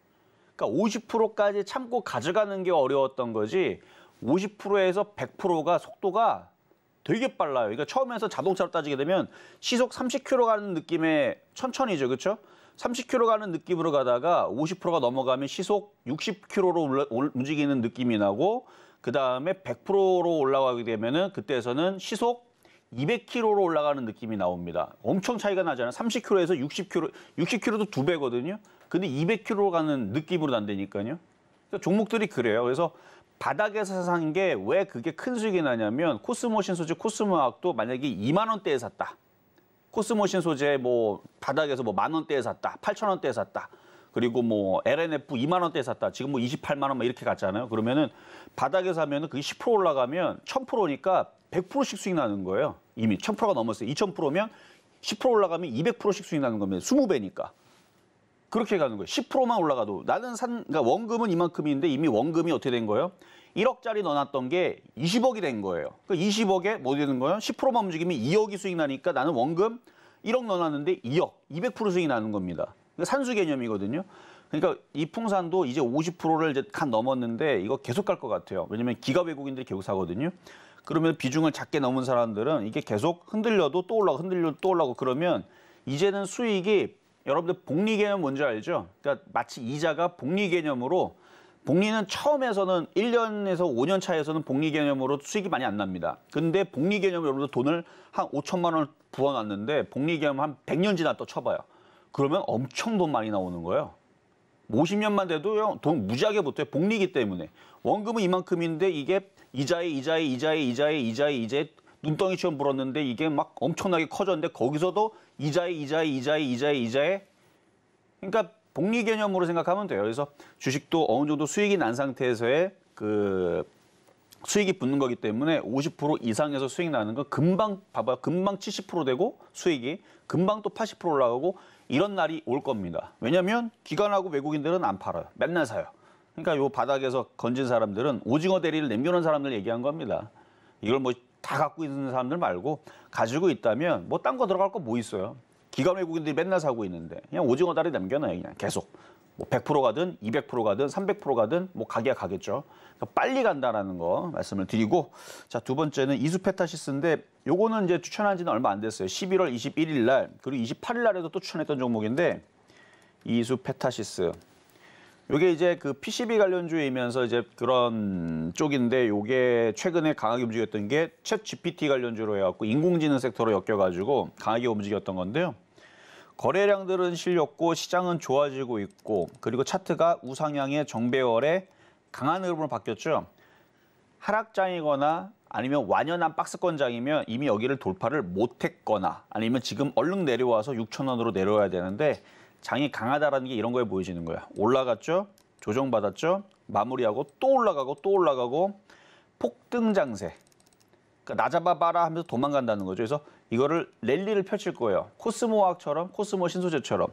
그러니까 50%까지 참고 가져가는 게 어려웠던 거지 50%에서 100%가 속도가 되게 빨라요. 그러니까 처음에서 자동차로 따지게 되면 시속 30km 가는 느낌의 천천히죠. 그렇죠? 30km 가는 느낌으로 가다가 50%가 넘어가면 시속 60km로 올라, 올, 움직이는 느낌이 나고 그 다음에 100%로 올라가게 되면은 그때에서는 시속 200km로 올라가는 느낌이 나옵니다. 엄청 차이가 나잖아요. 30km에서 60km, 60km도 두 배거든요. 근데 200km로 가는 느낌으로 난다니까요. 그러니까 종목들이 그래요. 그래서 바닥에서 산 게 왜 그게 큰 수익이 나냐면 코스모 신소재 코스모학도 만약에 2만 원대에 샀다. 코스모신 소재 뭐 바닥에서 뭐 만 원대에 샀다, 8천 원대에 샀다. 그리고 뭐 LNF 2만 원대에 샀다. 지금 뭐 28만 원 막 이렇게 갔잖아요. 그러면은 바닥에 사면은 그게 10% 올라가면 1000%니까 100%씩 수익 나는 거예요. 이미 1000%가 넘었어요. 2000%면 10% 올라가면 200%씩 수익 나는 겁니다. 20배니까. 그렇게 가는 거예요. 10%만 올라가도 나는 산 그러니까 원금은 이만큼인데 이미 원금이 어떻게 된 거예요? 1억짜리 넣어놨던 게 20억이 된 거예요. 그 20억에 뭐 되는 거예요? 10%만 움직이면 2억이 수익 나니까 나는 원금 1억 넣어놨는데 2억, 200% 수익이 나는 겁니다. 그 산수 개념이거든요. 그러니까 이 풍산도 이제 50%를 이제 간 넘었는데 이거 계속 갈 것 같아요. 왜냐면 기가 외국인들이 계속 사거든요. 그러면 비중을 작게 넘은 사람들은 이게 계속 흔들려도 또 올라가 흔들려도 또 올라가고 그러면 이제는 수익이 여러분들 복리 개념 뭔지 알죠? 그러니까 마치 이자가 복리 개념으로 복리는 처음에서는 1년에서 5년 차에서는 복리 개념으로 수익이 많이 안 납니다. 근데 복리 개념으로 돈을 한 5천만 원을 부어놨는데 복리 개념 한 100년 지나 또 쳐봐요. 그러면 엄청 돈 많이 나오는 거예요. 50년만 돼도 돈 무지하게 못해 복리기 때문에. 원금은 이만큼인데 이게 이자에 이자에 이자에 이자에 이자에 이자에 눈덩이처럼 불었는데 이게 막 엄청나게 커졌는데 거기서도 이자에 이자에 이자에 이자에 이자에 그러니까 복리 개념으로 생각하면 돼요. 그래서 주식도 어느 정도 수익이 난 상태에서의 그 수익이 붙는 거기 때문에 50% 이상에서 수익 나는 건 금방 봐봐 금방 70% 되고 수익이 금방 또 80% 올라가고 이런 날이 올 겁니다. 왜냐하면 기관하고 외국인들은 안 팔아요. 맨날 사요. 그러니까 요 바닥에서 건진 사람들은 오징어 대리를 남겨놓은 사람들 얘기한 겁니다. 이걸 뭐 다 갖고 있는 사람들 말고 가지고 있다면 뭐 딴 거 들어갈 거 뭐 있어요. 기관 외국인들이 맨날 사고 있는데 그냥 오징어 다리 남겨놔요 그냥 계속 뭐100% 가든 200% 가든 300% 가든 뭐 가게야 가겠죠 그러니까 빨리 간다라는 거 말씀을 드리고 자 두 번째는 이수페타시스인데 요거는 이제 추천한 지는 얼마 안 됐어요 11월 21일 날 그리고 28일 날에도 또 추천했던 종목인데 이수페타시스 요게 이제 그 PCB 관련주이면서 이제 그런 쪽인데 요게 최근에 강하게 움직였던 게챗 GPT 관련주로 해갖고 인공지능 섹터로 엮여가지고 강하게 움직였던 건데요. 거래량들은 실렸고 시장은 좋아지고 있고 그리고 차트가 우상향의 정배열에 강한 흐름으로 바뀌었죠. 하락장이거나 아니면 완연한 박스권장이면 이미 여기를 돌파를 못했거나 아니면 지금 얼른 내려와서 6천 원으로 내려와야 되는데 장이 강하다라는 게 이런 거에 보여지는 거야. 올라갔죠? 조정받았죠? 마무리하고 또 올라가고 또 올라가고 폭등 장세. 그러니까 나 잡아봐라 하면서 도망간다는 거죠. 그래서 이거를 랠리를 펼칠 거예요. 코스모학처럼 코스모 신소재처럼.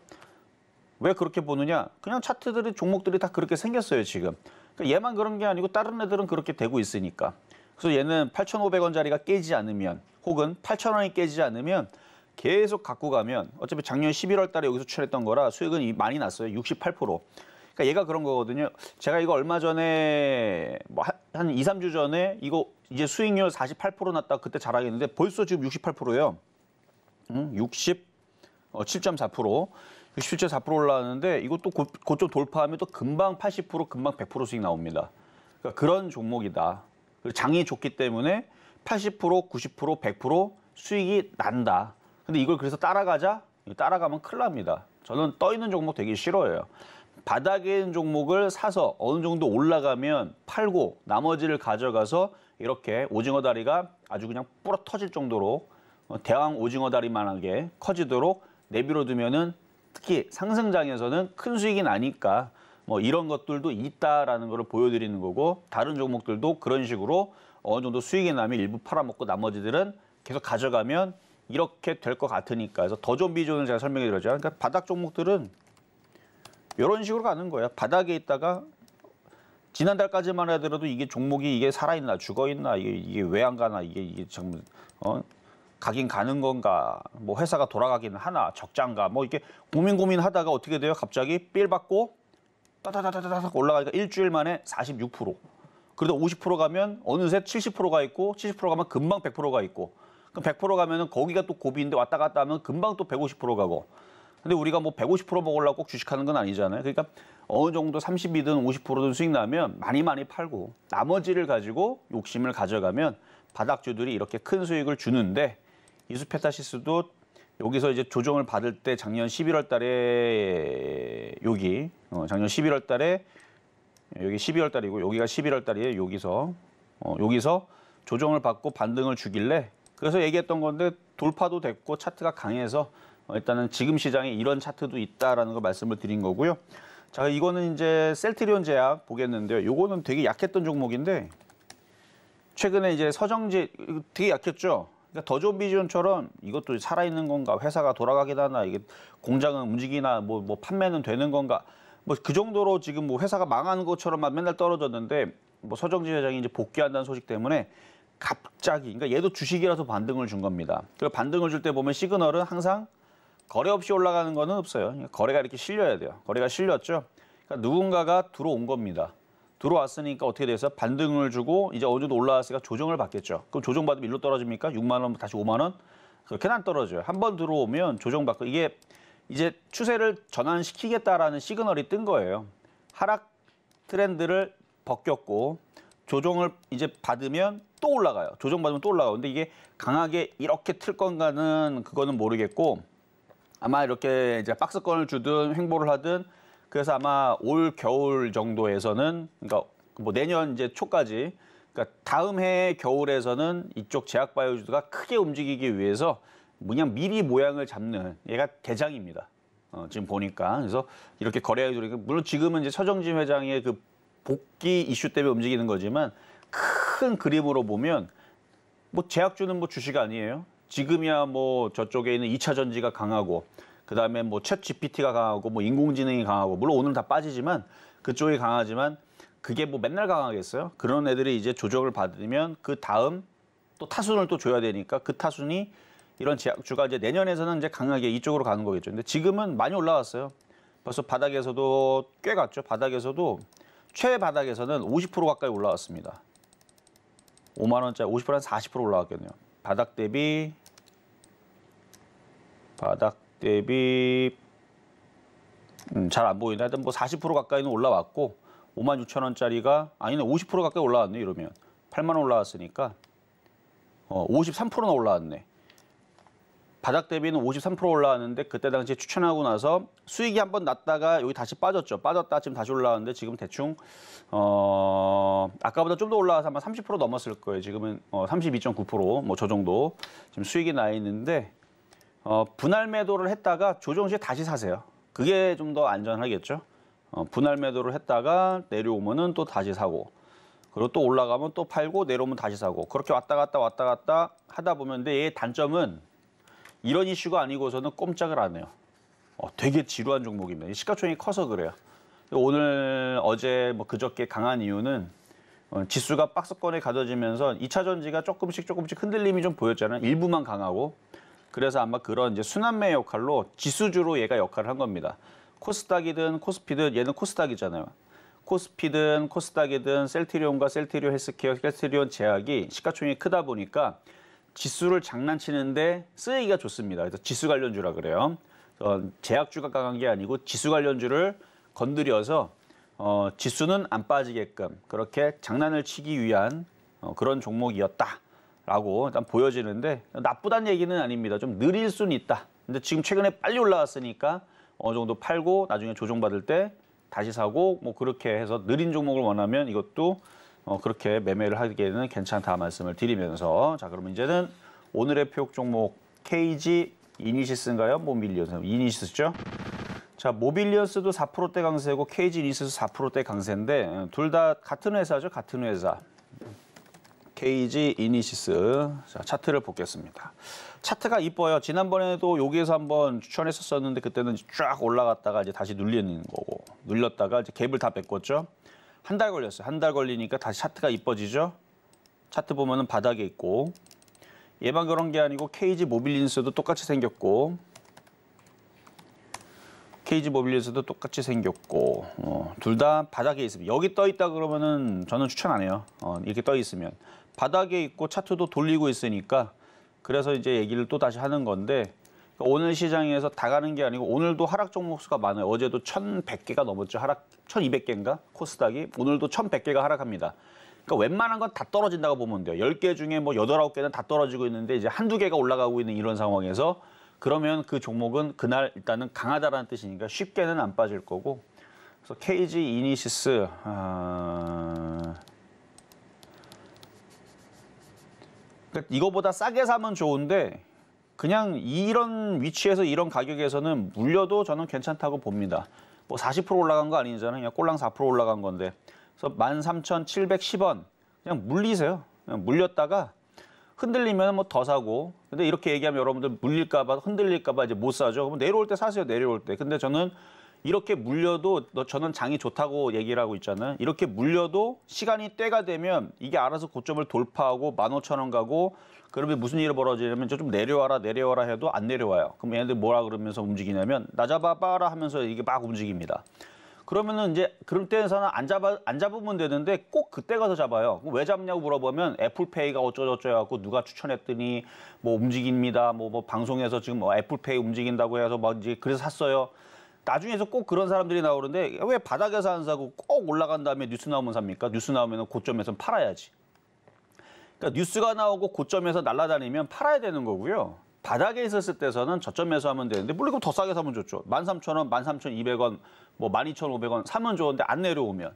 왜 그렇게 보느냐? 그냥 차트들이 종목들이 다 그렇게 생겼어요 지금. 그러니까 얘만 그런 게 아니고 다른 애들은 그렇게 되고 있으니까. 그래서 얘는 8,500원짜리가 깨지 않으면 혹은 8,000원이 깨지 않으면 계속 갖고 가면 어차피 작년 11월 달에 여기서 출했던 거라 수익은 많이 났어요. 68%. 그러니까 얘가 그런 거거든요. 제가 이거 얼마 전에 뭐 한 2, 3주 전에 이거 이제 수익률 48% 났다 그때 자랑했는데 벌써 지금 68%예요. 음, 67.4%. 0 어, 67.4% 올라왔는데 이것도 고점 돌파하면 또 금방 80% 금방 100% 수익 나옵니다. 그러니까 그런 종목이다. 그리고 장이 좋기 때문에 80%, 90%, 100% 수익이 난다. 근데 이걸 그래서 따라가자? 따라가면 큰일 납니다. 저는 떠 있는 종목 되게 싫어해요. 바닥에 있는 종목을 사서 어느 정도 올라가면 팔고 나머지를 가져가서 이렇게 오징어 다리가 아주 그냥 뿌러 터질 정도로 어, 대왕 오징어 다리만하게 커지도록 내비로 두면은 특히 상승장에서는 큰 수익이 나니까 뭐 이런 것들도 있다라는 걸 보여드리는 거고 다른 종목들도 그런 식으로 어느 정도 수익이 나면 일부 팔아먹고 나머지들은 계속 가져가면 이렇게 될 것 같으니까 그래서 더존 비존을 제가 설명해 드렸죠. 그러니까 바닥 종목들은 이런 식으로 가는 거예요. 바닥에 있다가 지난달까지만 해더라도 이게 종목이 이게 살아있나 죽어있나 이게, 이게 왜 안 가나 이게 이게 참 어? 가긴 가는 건가 뭐 회사가 돌아가긴 하나 적장가뭐 이렇게 고민 고민하다가 어떻게 돼요 갑자기 삘 받고 따다다다다닥 올라가니까 일주일 만에 46% 그러다 50% 가면 어느새 70%가 있고 70% 가면 금방 100%가 있고 그럼 100% 가면은 거기가 또 고비인데 왔다 갔다 하면 금방 또 150% 가고 근데 우리가 뭐 150% 먹으려고 꼭 주식하는 건 아니잖아요. 그러니까 어느 정도 30이든 50%든 수익 나면 많이 많이 팔고 나머지를 가지고 욕심을 가져가면 바닥주들이 이렇게 큰 수익을 주는데 이수페타시스도 여기서 이제 조정을 받을 때 작년 11월 달에 여기 어, 작년 11월 달에 여기 12월 달이고 여기가 11월 달이에요. 여기서 어, 여기서 조정을 받고 반등을 주길래 그래서 얘기했던 건데 돌파도 됐고 차트가 강해서 일단은 지금 시장에 이런 차트도 있다라는 걸 말씀을 드린 거고요. 자, 이거는 이제 셀트리온 제약 보겠는데요. 요거는 되게 약했던 종목인데 최근에 이제 서정제 되게 약했죠. 그러니까 더조비전처럼 이것도 살아있는 건가, 회사가 돌아가긴 하나, 이게 공장은 움직이나 뭐, 뭐 판매는 되는 건가, 뭐 그 정도로 지금 뭐 회사가 망하는 것처럼만 맨날 떨어졌는데 뭐 서정지 회장이 이제 복귀한다는 소식 때문에 갑자기, 그러니까 얘도 주식이라서 반등을 준 겁니다. 그 반등을 줄 때 보면 시그널은 항상 거래 없이 올라가는 거는 없어요. 거래가 이렇게 실려야 돼요. 거래가 실렸죠. 그러니까 누군가가 들어온 겁니다. 들어왔으니까 어떻게 돼서 반등을 주고 이제 어느 정도 올라왔으니까 조정을 받겠죠. 그럼 조정받으면 일로 떨어집니까? 6만 원 다시 5만 원? 그렇게는 안 떨어져요. 한 번 들어오면 조정받고 이게 이제 추세를 전환시키겠다라는 시그널이 뜬 거예요. 하락 트렌드를 벗겼고 조정을 이제 받으면 또 올라가요. 조정받으면 또 올라가요. 근데 이게 강하게 이렇게 틀 건가는 그거는 모르겠고 아마 이렇게 이제 박스권을 주든 횡보를 하든 그래서 아마 올 겨울 정도에서는 그러니까 그 뭐 내년 이제 초까지 그러니까 다음 해 겨울에서는 이쪽 제약 바이오주가 드 크게 움직이기 위해서 그냥 미리 모양을 잡는 얘가 대장입니다. 어, 지금 보니까 그래서 이렇게 거래하기도 물론 지금은 이제 서정진 회장의 그 복귀 이슈 때문에 움직이는 거지만 큰 그림으로 보면 뭐 제약주는 뭐 주식 아니에요. 지금이야 뭐 저쪽에 있는 2차 전지가 강하고 그다음에 뭐챗 GPT가 강하고 뭐 인공지능이 강하고 물론 오늘 다 빠지지만 그쪽이 강하지만 그게 뭐 맨날 강하겠어요? 그런 애들이 이제 조정을 받으면 그 다음 또 타순을 또 줘야 되니까 그 타순이 이런 제약주가 이제 내년에서는 이제 강하게 이쪽으로 가는 거겠죠. 근데 지금은 많이 올라왔어요. 벌써 바닥에서도 꽤 갔죠. 바닥에서도 최바닥에서는 50% 가까이 올라왔습니다. 5만 원짜리 50%한 40% 올라왔겠네요. 바닥 대비 바닥 대비 음, 잘 안보이는 하여튼 뭐40% 가까이는 올라왔고 5만 6천 원짜리가 아니네 50% 가까이 올라왔네 이러면 8만 원 올라왔으니까 어, 53%나 올라왔네 바닥 대비는 53% 올라왔는데 그때 당시에 추천하고 나서 수익이 한 번 났다가 여기 다시 빠졌죠. 빠졌다 지금 다시 올라왔는데 지금 대충 어 아까보다 좀 더 올라와서 아마 30% 넘었을 거예요. 지금은 어 32.9%뭐 저 정도 지금 수익이 나 있는데 어 분할 매도를 했다가 조정 시에 다시 사세요. 그게 좀 더 안전하겠죠. 어 분할 매도를 했다가 내려오면은 또 다시 사고 그리고 또 올라가면 또 팔고 내려오면 다시 사고 그렇게 왔다 갔다 왔다 갔다 하다 보면 근데 얘 단점은 이런 이슈가 아니고서는 꼼짝을 안 해요. 어, 되게 지루한 종목입니다. 시가총이 커서 그래요. 오늘 어제 뭐 그저께 강한 이유는 어, 지수가 박스권에 가둬지면서 2차 전지가 조금씩 조금씩 흔들림이 좀 보였잖아요. 일부만 강하고 그래서 아마 그런 이제 순환매 역할로 지수주로 얘가 역할을 한 겁니다. 코스닥이든 코스피든 얘는 코스닥이잖아요. 코스피든 코스닥이든 셀트리온과 셀트리온 헬스케어, 셀트리온 제약이 시가총이 크다 보니까 지수를 장난치는데 쓰기가 좋습니다. 그래서 지수 관련주라 그래요. 어, 제약주가 강한 게 아니고 지수 관련주를 건드려서 어, 지수는 안 빠지게끔 그렇게 장난을 치기 위한 어, 그런 종목이었다라고 일단 보여지는데 나쁘다는 얘기는 아닙니다. 좀 느릴 수는 있다. 근데 지금 최근에 빨리 올라왔으니까 어느 정도 팔고 나중에 조정받을 때 다시 사고 뭐 그렇게 해서 느린 종목을 원하면 이것도 어, 그렇게 매매를 하기에는 괜찮다 말씀을 드리면서 자 그럼 이제는 오늘의 표적 종목 KG 이니시스인가요? 모빌리언스 이니시스죠? 자 모빌리언스도 4%대 강세고 KG 이니시스 4%대 강세인데 어, 둘다 같은 회사죠 같은 회사 KG 이니시스 자, 차트를 보겠습니다. 차트가 이뻐요. 지난번에도 여기에서 한번 추천했었었는데 그때는 쫙 올라갔다가 이제 다시 눌리는 거고 눌렸다가 이제 갭을 다뺏겼죠 한달 걸렸어요. 한 달 걸리니까 다시 차트가 이뻐지죠. 차트 보면은 바닥에 있고 얘만 그런 게 아니고 케이지 모빌린스도 똑같이 생겼고 케이지 모빌리스도 똑같이 생겼고 어, 둘다 바닥에 있습니다. 여기 떠 있다 그러면은 저는 추천 안 해요. 어, 이렇게 떠 있으면 바닥에 있고 차트도 돌리고 있으니까 그래서 이제 얘기를 또 다시 하는 건데 그러니까 오늘 시장에서 다 가는 게 아니고 오늘도 하락 종목 수가 많아요. 어제도 1,100개가 넘었죠. 하락 1,200개인가 코스닥이 오늘도 1,100개가 하락합니다. 그러니까 웬만한 건 다 떨어진다고 보면 돼요. 10개 중에 뭐 8, 9개는 다 떨어지고 있는데 이제 한두 개가 올라가고 있는 이런 상황에서 그러면 그 종목은 그날 일단은 강하다라는 뜻이니까 쉽게는 안 빠질 거고 그래서 KG 이니시스 아... 그러니까 이거보다 싸게 사면 좋은데 그냥 이런 위치에서 이런 가격에서는 물려도 저는 괜찮다고 봅니다. 뭐 40% 올라간 거 아니잖아요. 그냥 꼴랑 4% 올라간 건데. 그래서 13,710원 그냥 물리세요. 그냥 물렸다가 흔들리면 뭐 더 사고. 근데 이렇게 얘기하면 여러분들 물릴까 봐 흔들릴까 봐 이제 못 사죠. 그럼 내려올 때 사세요. 내려올 때. 근데 저는 이렇게 물려도 너 저는 장이 좋다고 얘기를 하고 있잖아 이렇게 물려도 시간이 때가 되면 이게 알아서 고점을 돌파하고 만 오천 원 가고 그러면 무슨 일이 벌어지냐면 저 좀 내려와라 내려와라 해도 안 내려와요. 그럼 얘네들 뭐라 그러면서 움직이냐면 나 잡아봐라 하면서 이게 막 움직입니다. 그러면은 이제 그런 때에서는 안 잡아 안 잡으면 되는데 꼭 그때 가서 잡아요. 왜 잡냐고 물어보면 애플페이가 어쩌저쩌 해갖고 누가 추천했더니 뭐 움직입니다. 뭐, 뭐 방송에서 지금 뭐 애플페이 움직인다고 해서 막 이제 그래서 샀어요. 나중에서 꼭 그런 사람들이 나오는데 왜 바닥에서 안 사고 꼭 올라간 다음에 뉴스 나오면 삽니까? 뉴스 나오면 고점에서 팔아야지. 그러니까 뉴스가 나오고 고점에서 날아다니면 팔아야 되는 거고요. 바닥에 있었을 때서는 저점에서 하면 되는데 물론 그럼 더 싸게 사면 좋죠. 13,000원, 13,200원, 뭐 12,500원 사면 좋은데 안 내려오면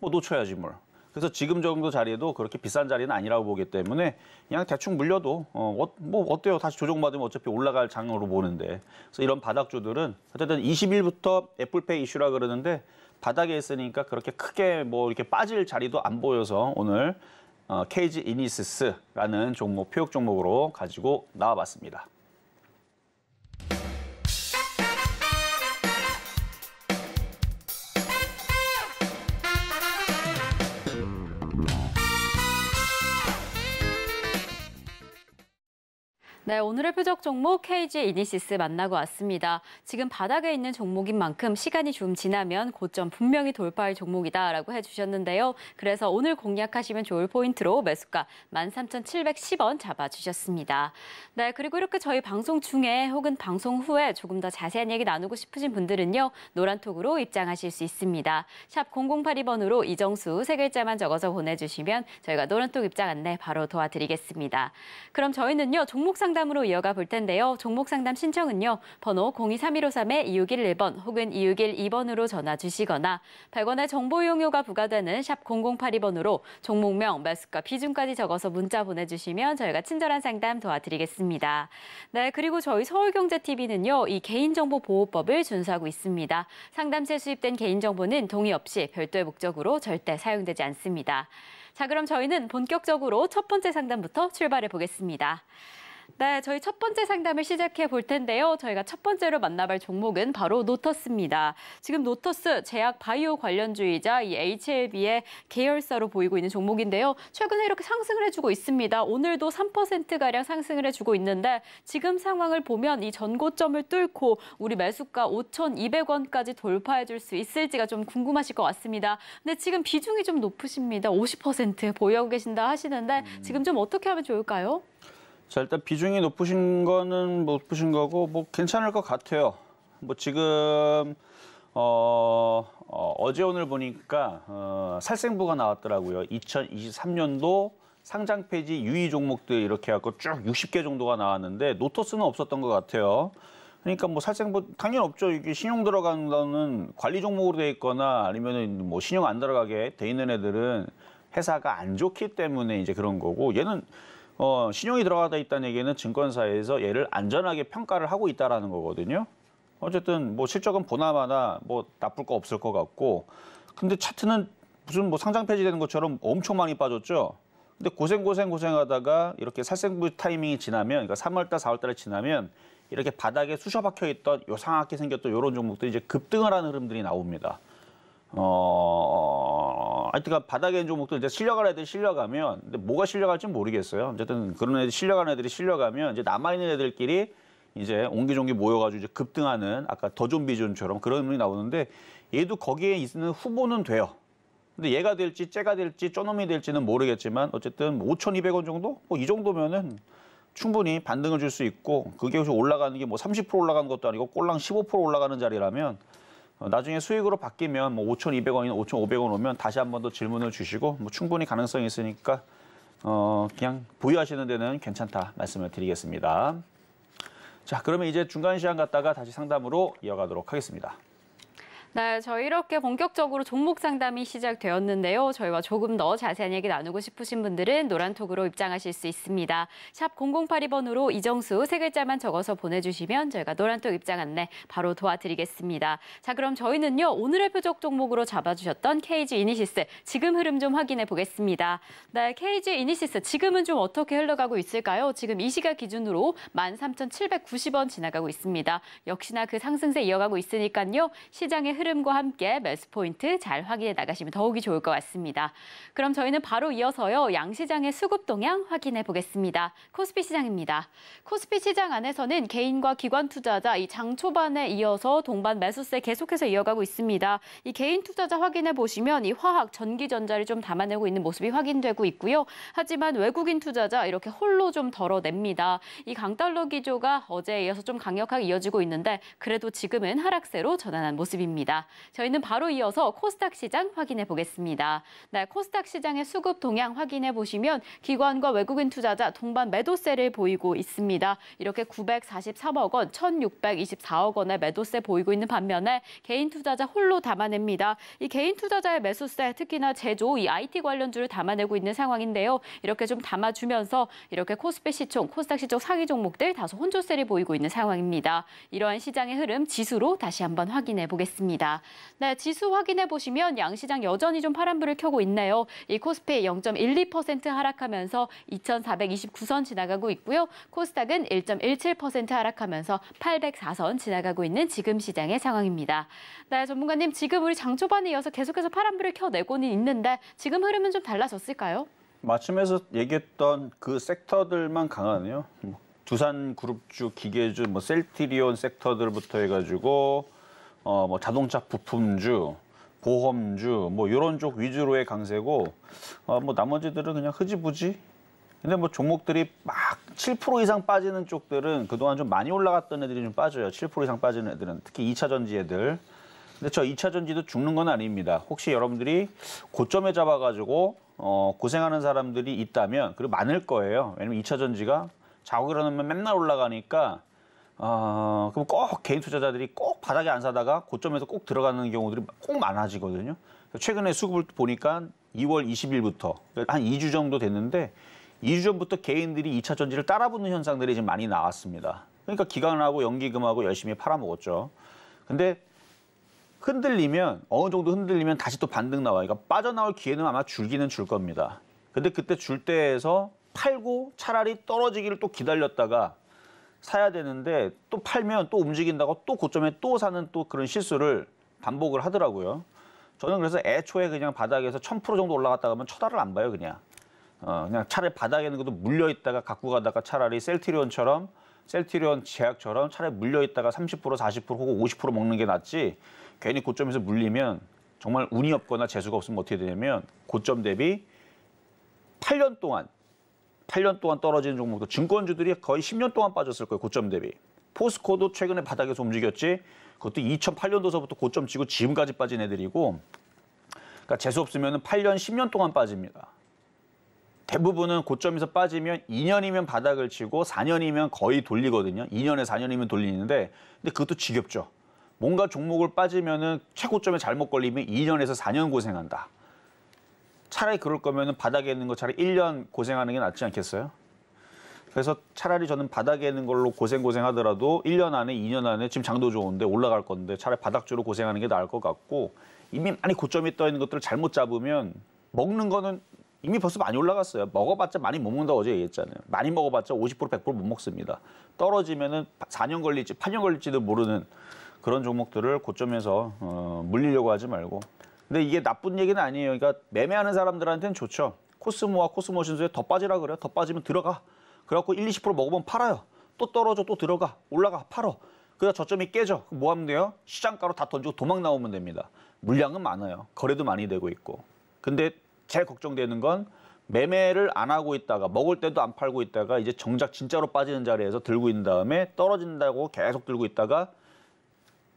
뭐 놓쳐야지 뭘. 그래서 지금 정도 자리에도 그렇게 비싼 자리는 아니라고 보기 때문에 그냥 대충 물려도 어, 어 뭐 어때요? 다시 조정받으면 어차피 올라갈 장으로 보는데 그래서 이런 바닥주들은 어쨌든 20일부터 애플페이 이슈라 그러는데 바닥에 있으니까 그렇게 크게 뭐 이렇게 빠질 자리도 안 보여서 오늘 어, 케이지 이니시스라는 종목 표육 종목으로 가지고 나와봤습니다. 네, 오늘의 표적 종목 KG 이니시스 만나고 왔습니다. 지금 바닥에 있는 종목인 만큼 시간이 좀 지나면 고점 분명히 돌파할 종목이다라고 해주셨는데요. 그래서 오늘 공략하시면 좋을 포인트로 매수가 13,710원 잡아주셨습니다. 네, 그리고 이렇게 저희 방송 중에 혹은 방송 후에 조금 더 자세한 얘기 나누고 싶으신 분들은요. 노란톡으로 입장하실 수 있습니다. 샵 0082번으로 이정수 세 글자만 적어서 보내주시면 저희가 노란톡 입장 안내 바로 도와드리겠습니다. 그럼 저희는요. 종목상 상담으로 이어가 볼 텐데요. 종목 상담 신청은요. 번호 02315-3-2611번 혹은 2612번으로 전화 주시거나 100원의 정보 이용료가 부과되는 샵 0082번으로 종목명, 매수가, 비중까지 적어서 문자 보내주시면 저희가 친절한 상담 도와드리겠습니다. 네, 그리고 저희 서울경제TV는요. 이 개인정보보호법을 준수하고 있습니다. 상담에 수입된 개인정보는 동의 없이 별도의 목적으로 절대 사용되지 않습니다. 자, 그럼 저희는 본격적으로 첫 번째 상담부터 출발해 보겠습니다. 네, 저희 첫 번째 상담을 시작해 볼 텐데요. 저희가 첫 번째로 만나볼 종목은 바로 노터스입니다. 지금 노터스 제약 바이오 관련주의자이 HLB의 계열사로 보이고 있는 종목인데요. 최근에 이렇게 상승을 해주고 있습니다. 오늘도 3%가량 상승을 해주고 있는데 지금 상황을 보면 이 전고점을 뚫고 우리 매수가 5,200원까지 돌파해 줄 수 있을지가 좀 궁금하실 것 같습니다. 근데 지금 비중이 좀 높으십니다. 50% 보유하고 계신다 하시는데 음. 지금 좀 어떻게 하면 좋을까요? 자 일단 비중이 높으신 거는 높으신 거고 뭐 괜찮을 것 같아요. 뭐 지금 어, 어, 제 오늘 보니까 어, 살생부가 나왔더라고요. 2023년도 상장 페이지 유의 종목들 이렇게 해갖고 쭉 60개 정도가 나왔는데 노토스는 없었던 것 같아요. 그러니까 뭐 살생부 당연 히 없죠. 이게 신용 들어간거는 관리 종목으로 돼 있거나 아니면은 뭐 신용 안 들어가게 돼 있는 애들은 회사가 안 좋기 때문에 이제 그런 거고 얘는 어, 신용이 들어가다 있다는 얘기는 증권사에서 얘를 안전하게 평가를 하고 있다라는 거거든요. 어쨌든 뭐 실적은 보나마나 뭐 나쁠 거 없을 것 같고 근데 차트는 무슨 뭐 상장 폐지되는 것처럼 엄청 많이 빠졌죠. 근데 고생 고생 고생하다가 이렇게 살생부 타이밍이 지나면 그러니까 3월달 4월달에 지나면 이렇게 바닥에 수셔 박혀 있던 요상하게 생겼던 요런 종목들이 이제 급등을 하는 흐름들이 나옵니다. 어, 하여튼간 그러니까 바닥에 종목들 이제 실려간 애들이 실려가면 근데 뭐가 실려갈지 모르겠어요. 어쨌든 그런 애들 실려간 애들이 실려가면 이제 남아 있는 애들끼리 이제 옹기종기 모여가지고 이제 급등하는 아까 더존비존처럼 그런 눈이 나오는데 얘도 거기에 있는 후보는 돼요. 근데 얘가 될지 쟤가 될지 쪼놈이 될지는 모르겠지만 어쨌든 5,200원 뭐 정도? 뭐 이 정도면은 충분히 반등을 줄 수 있고 그게 혹시 올라가는 게 뭐 30% 올라가는 것도 아니고 꼴랑 15% 올라가는 자리라면 어, 나중에 수익으로 바뀌면 뭐 5,200원이나 5,500원 오면 다시 한 번 더 질문을 주시고 뭐 충분히 가능성이 있으니까 어 그냥 보유하시는 데는 괜찮다 말씀을 드리겠습니다. 자, 그러면 이제 중간 시간 갔다가 다시 상담으로 이어가도록 하겠습니다. 네, 저희 이렇게 본격적으로 종목 상담이 시작되었는데요. 저희와 조금 더 자세한 얘기 나누고 싶으신 분들은 노란톡으로 입장하실 수 있습니다. 샵 0082번으로 이정수 세 글자만 적어서 보내주시면 저희가 노란톡 입장 안내 바로 도와드리겠습니다. 자, 그럼 저희는요. 오늘의 표적 종목으로 잡아주셨던 KG 이니시스 지금 흐름 좀 확인해 보겠습니다. 네, KG 이니시스 지금은 좀 어떻게 흘러가고 있을까요? 지금 이 시각 기준으로 13,790원 지나가고 있습니다. 역시나 그 상승세 이어가고 있으니까요. 시장의 흐름 흐름과 함께 매수 포인트 잘 확인해 나가시면 더욱이 좋을 것 같습니다. 그럼 저희는 바로 이어서요. 양시장의 수급 동향 확인해 보겠습니다. 코스피 시장입니다. 코스피 시장 안에서는 개인과 기관 투자자 이 장 초반에 이어서 동반 매수세 계속해서 이어가고 있습니다. 이 개인 투자자 확인해 보시면 이 화학, 전기, 전자를 좀 담아내고 있는 모습이 확인되고 있고요. 하지만 외국인 투자자 이렇게 홀로 좀 덜어냅니다. 이 강달러 기조가 어제에 이어서 좀 강력하게 이어지고 있는데 그래도 지금은 하락세로 전환한 모습입니다. 있습니다. 저희는 바로 이어서 코스닥 시장 확인해 보겠습니다. 네, 코스닥 시장의 수급 동향 확인해 보시면 기관과 외국인 투자자 동반 매도세를 보이고 있습니다. 이렇게 943억 원, 1,624억 원의 매도세 보이고 있는 반면에 개인 투자자 홀로 담아냅니다. 이 개인 투자자의 매수세, 특히나 제조, 이 IT 관련주를 담아내고 있는 상황인데요. 이렇게 좀 담아주면서 이렇게 코스피 시총, 코스닥 시총 상위 종목들 다소 혼조세를 보이고 있는 상황입니다. 이러한 시장의 흐름 지수로 다시 한번 확인해 보겠습니다. 있습니다. 네, 지수 확인해 보시면 양시장 여전히 좀 파란불을 켜고 있네요. 이 코스피 0.12% 하락하면서 2,429선 지나가고 있고요. 코스닥은 1.17% 하락하면서 804선 지나가고 있는 지금 시장의 상황입니다. 네, 전문가님 지금 우리 장 초반에 이어서 계속해서 파란불을 켜내고는 있는데 지금 흐름은 좀 달라졌을까요? 마침에서 얘기했던 그 섹터들만 강하네요. 뭐 두산 그룹주, 기계주, 뭐 셀트리온 섹터들부터 해가지고 어, 뭐 자동차 부품주, 보험주 뭐 이런 쪽 위주로의 강세고 어, 뭐 나머지들은 그냥 흐지부지. 근데 뭐 종목들이 막 7% 이상 빠지는 쪽들은 그동안 좀 많이 올라갔던 애들이 좀 빠져요. 7% 이상 빠지는 애들은 특히 2차 전지 애들. 근데 저 2차 전지도 죽는 건 아닙니다. 혹시 여러분들이 고점에 잡아가지고 어, 고생하는 사람들이 있다면 그리고 많을 거예요. 왜냐면 2차 전지가 자고 일어나면 맨날 올라가니까 어, 그럼 꼭 개인 투자자들이 꼭 바닥에 안 사다가 고점에서 꼭 들어가는 경우들이 꼭 많아지거든요. 최근에 수급을 보니까 2월 20일부터 한 2주 정도 됐는데 2주 전부터 개인들이 2차 전지를 따라붙는 현상들이 지금 많이 나왔습니다. 그러니까 기관하고 연기금하고 열심히 팔아먹었죠. 근데 흔들리면 어느 정도 흔들리면 다시 또 반등 나와니까 그러니까 빠져나올 기회는 아마 줄기는 줄 겁니다. 근데 그때 줄 때에서 팔고 차라리 떨어지기를 또 기다렸다가 사야 되는데 또 팔면 또 움직인다고 또 고점에 또 사는 또 그런 실수를 반복을 하더라고요. 저는 그래서 애초에 그냥 바닥에서 1000% 정도 올라갔다 가면 쳐다를 안 봐요, 그냥. 어, 그냥 차라리 바닥에 있는 것도 물려 있다가 갖고 가다가 차라리 셀트리온처럼 셀트리온 제약처럼 차라리 물려 있다가 30% 40% 혹은 50% 먹는 게 낫지 괜히 고점에서 물리면 정말 운이 없거나 재수가 없으면 어떻게 되냐면 고점 대비 8년 동안 8년 동안 떨어진 종목도 증권주들이 거의 10년 동안 빠졌을 거예요. 고점 대비. 포스코도 최근에 바닥에서 움직였지 그것도 2008년도서부터 고점 치고 지금까지 빠진 애들이고 그러니까 재수 없으면 8년, 10년 동안 빠집니다. 대부분은 고점에서 빠지면 2년이면 바닥을 치고 4년이면 거의 돌리거든요. 2년에 4년이면 돌리는데 근데 그것도 지겹죠. 뭔가 종목을 빠지면은 최고점에 잘못 걸리면 2년에서 4년 고생한다. 차라리 그럴 거면 은 바닥에 있는 거 차라리 1년 고생하는 게 낫지 않겠어요? 그래서 차라리 저는 바닥에 있는 걸로 고생고생 하더라도 1년 안에 2년 안에 지금 장도 좋은데 올라갈 건데 차라리 바닥주로 고생하는 게 나을 것 같고 이미 많이 고점이 떠 있는 것들을 잘못 잡으면 먹는 거는 이미 벌써 많이 올라갔어요. 먹어봤자 많이 못 먹는다고 어제 얘기했잖아요. 많이 먹어봤자 50% 100%못 먹습니다. 떨어지면은 4년 걸릴지 8년 걸릴지도 모르는 그런 종목들을 고점에서 어, 물리려고 하지 말고 근데 이게 나쁜 얘기는 아니에요. 그러니까 매매하는 사람들한테는 좋죠. 코스모와 코스모 신수에 더 빠지라 그래요. 더 빠지면 들어가. 그래갖고 1, 20% 먹으면 팔아요. 또 떨어져 또 들어가. 올라가 팔어. 그래서 저점이 깨져. 그럼 뭐 하면 돼요? 시장가로 다 던지고 도망 나오면 됩니다. 물량은 많아요. 거래도 많이 되고 있고. 근데 제일 걱정되는 건 매매를 안 하고 있다가 먹을 때도 안 팔고 있다가 이제 정작 진짜로 빠지는 자리에서 들고 있는 다음에 떨어진다고 계속 들고 있다가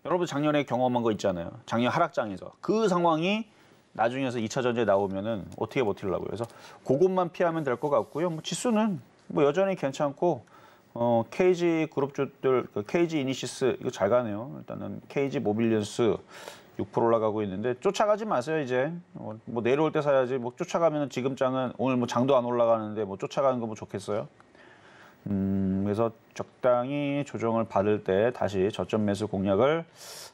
여러분 작년에 경험한 거 있잖아요. 작년 하락장에서 그 상황이 나중에서 2차 전제 나오면은 어떻게 버틸라고 요 그래서 그것만 피하면 될 것 같고요. 뭐 지수는 뭐 여전히 괜찮고 어 KG 그룹주들 KG 그 이니시스 이거 잘 가네요. 일단은 KG 모빌리언스 6% 올라가고 있는데 쫓아가지 마세요 이제 어, 뭐 내려올 때 사야지 뭐 쫓아가면 지금 장은 오늘 뭐 장도 안 올라가는데 뭐 쫓아가는 거 뭐 좋겠어요? 음, 그래서 적당히 조정을 받을 때 다시 저점 매수 공략을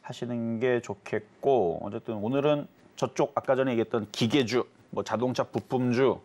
하시는 게 좋겠고 어쨌든 오늘은 저쪽 아까 전에 얘기했던 기계주, 뭐 자동차 부품주,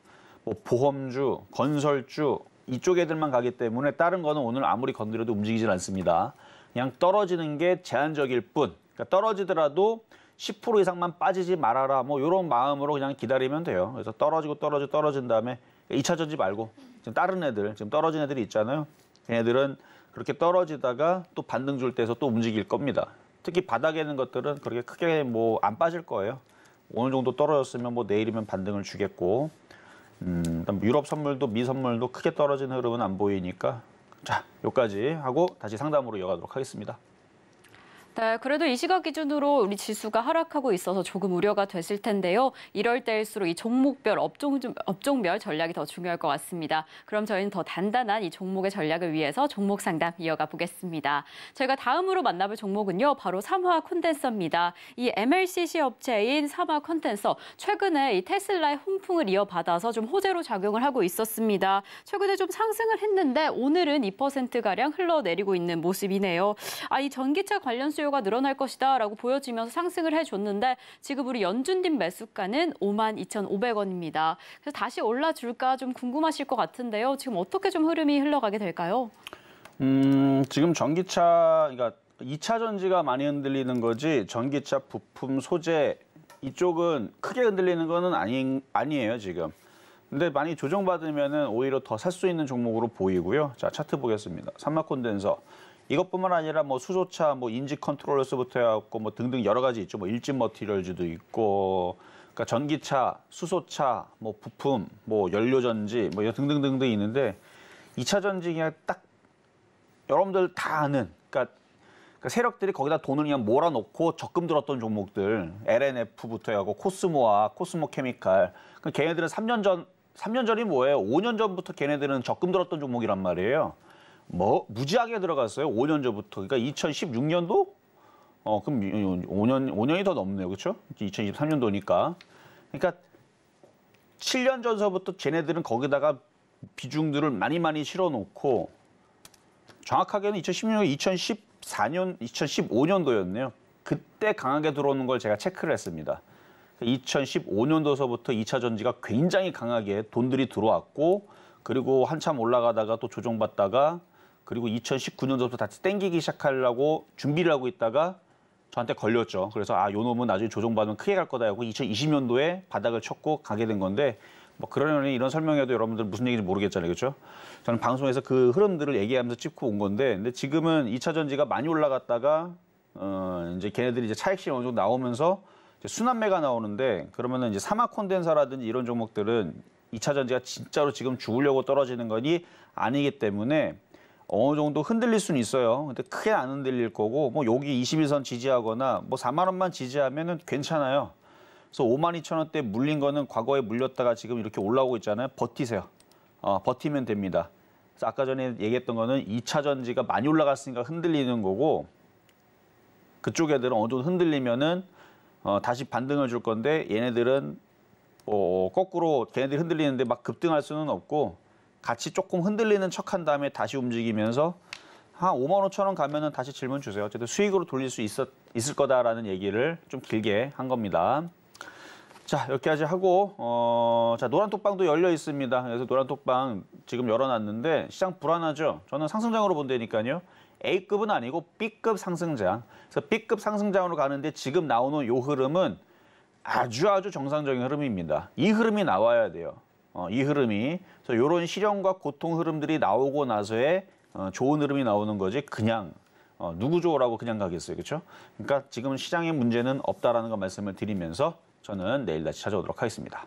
뭐 보험주, 건설주 이쪽 애들만 가기 때문에 다른 거는 오늘 아무리 건드려도 움직이질 않습니다. 그냥 떨어지는 게 제한적일 뿐. 그러니까 떨어지더라도 10% 이상만 빠지지 말아라. 뭐 이런 마음으로 그냥 기다리면 돼요. 그래서 떨어지고 떨어지고 떨어진 다음에 2차 전지 말고 지금 다른 애들, 지금 떨어진 애들이 있잖아요. 걔네들은 그렇게 떨어지다가 또 반등 줄 때에서 또 움직일 겁니다. 특히 바닥에 있는 것들은 그렇게 크게 뭐 안 빠질 거예요. 어느 정도 떨어졌으면 뭐 내일이면 반등을 주겠고 음, 유럽 선물도 미 선물도 크게 떨어진 흐름은 안 보이니까 자, 여기까지 하고 다시 상담으로 이어가도록 하겠습니다. 네, 그래도 이 시각 기준으로 우리 지수가 하락하고 있어서 조금 우려가 됐을 텐데요. 이럴 때일수록 이 종목별 업종 업종별 전략이 더 중요할 것 같습니다. 그럼 저희는 더 단단한 이 종목의 전략을 위해서 종목 상담 이어가 보겠습니다. 저희가 다음으로 만나볼 종목은요. 바로 삼화 콘덴서입니다. 이 MLCC 업체인 삼화 콘덴서 최근에 이 테슬라의 홍풍을 이어받아서 좀 호재로 작용을 하고 있었습니다. 최근에 좀 상승을 했는데 오늘은 2%가량 흘러내리고 있는 모습이네요. 아, 이 전기차 관련 수요 수요가 늘어날 것이다 라고 보여지면서 상승을 해줬는데 지금 우리 연준딘 매수가는 5만 2,500원입니다. 그래서 다시 올라줄까 좀 궁금하실 것 같은데요. 지금 어떻게 좀 흐름이 흘러가게 될까요? 음, 지금 전기차, 그러니까 2차 전지가 많이 흔들리는 거지 전기차 부품 소재 이쪽은 크게 흔들리는 거는 아니, 아니에요 지금. 근데 많이 조정받으면 오히려 더 살 수 있는 종목으로 보이고요. 자 차트 보겠습니다. 삼마 콘덴서 이것뿐만 아니라 뭐 수소차, 뭐 인지 컨트롤러스부터 해갖고 뭐 등등 여러 가지 있죠. 뭐 일진 머티리얼즈도 있고, 그러니까 전기차, 수소차, 뭐 부품, 뭐 연료전지, 뭐 등등등등 있는데 이차 전지 그냥 딱 여러분들 다 아는, 그러니까, 그러니까 세력들이 거기다 돈을 그냥 몰아놓고 적금 들었던 종목들 LNF부터 하고 코스모와 코스모케미칼 그러니까 걔네들은 3년 전 3년 전이 뭐예요? 5년 전부터 걔네들은 적금 들었던 종목이란 말이에요. 뭐 무지하게 들어갔어요. 5년 전부터. 그러니까 2016년도 어 그럼 5년 5년이 더 넘네요. 그렇죠? 2023년도니까. 그러니까 7년 전서부터 쟤네들은 거기다가 비중들을 많이 많이 실어 놓고 정확하게는 2016년 2014년 2015년도였네요. 그때 강하게 들어오는 걸 제가 체크를 했습니다. 2015년도서부터 2차 전지가 굉장히 강하게 돈들이 들어왔고 그리고 한참 올라가다가 또 조정받다가 그리고 2019년도부터 다시 땡기기 시작하려고 준비를 하고 있다가 저한테 걸렸죠. 그래서 아, 요 놈은 나중에 조정받으면 크게 갈 거다 하고 2020년도에 바닥을 쳤고 가게 된 건데 뭐 그러려니 이런 설명해도 여러분들 무슨 얘기인지 모르겠잖아요. 그렇죠? 저는 방송에서 그 흐름들을 얘기하면서 찍고 온 건데 근데 지금은 2차 전지가 많이 올라갔다가 어, 이제 걔네들이 이제 차익실이 어느 정도 나오면서 이제 순환매가 나오는데 그러면은 이제 사마 콘덴사라든지 이런 종목들은 2차 전지가 진짜로 지금 죽으려고 떨어지는 거니 아니기 때문에 어느 정도 흔들릴 수는 있어요. 근데 크게 안 흔들릴 거고 뭐 여기 21선 지지하거나 뭐 4만 원만 지지하면은 괜찮아요. 그래서 5만 2천 원대 물린 거는 과거에 물렸다가 지금 이렇게 올라오고 있잖아요. 버티세요. 어, 버티면 됩니다. 그래서 아까 전에 얘기했던 거는 2차 전지가 많이 올라갔으니까 흔들리는 거고 그쪽 애들은 어느 정도 흔들리면은 어, 다시 반등을 줄 건데 얘네들은 어, 거꾸로 걔네들이 흔들리는데 막 급등할 수는 없고 같이 조금 흔들리는 척 한 다음에 다시 움직이면서 한 5만 5천 원 가면은 다시 질문 주세요. 어쨌든 수익으로 돌릴 수 있었, 있을 거다라는 얘기를 좀 길게 한 겁니다. 자 여기까지 하고 어, 자 노란 톡방도 열려 있습니다. 그래서 노란 톡방 지금 열어놨는데 시장 불안하죠. 저는 상승장으로 본다니까요. A급은 아니고 B급 상승장. 그래서 B급 상승장으로 가는데 지금 나오는 요 흐름은 아주 아주 정상적인 흐름입니다. 이 흐름이 나와야 돼요. 어, 이 흐름이 그래서 이런 시련과 고통 흐름들이 나오고 나서에 어, 좋은 흐름이 나오는 거지 그냥 어, 누구좋으라고 그냥 가겠어요, 그렇죠? 그러니까 지금 시장의 문제는 없다라는 거 말씀을 드리면서 저는 내일 다시 찾아오도록 하겠습니다.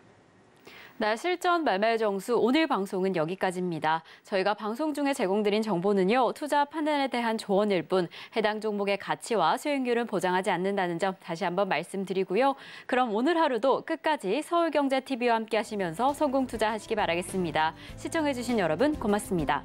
날 네, 실전 말말 정수 오늘 방송은 여기까지입니다. 저희가 방송 중에 제공드린 정보는요. 투자 판단에 대한 조언일 뿐 해당 종목의 가치와 수익률은 보장하지 않는다는 점 다시 한번 말씀드리고요. 그럼 오늘 하루도 끝까지 서울경제TV와 함께 하시면서 성공 투자하시기 바라겠습니다. 시청해주신 여러분 고맙습니다.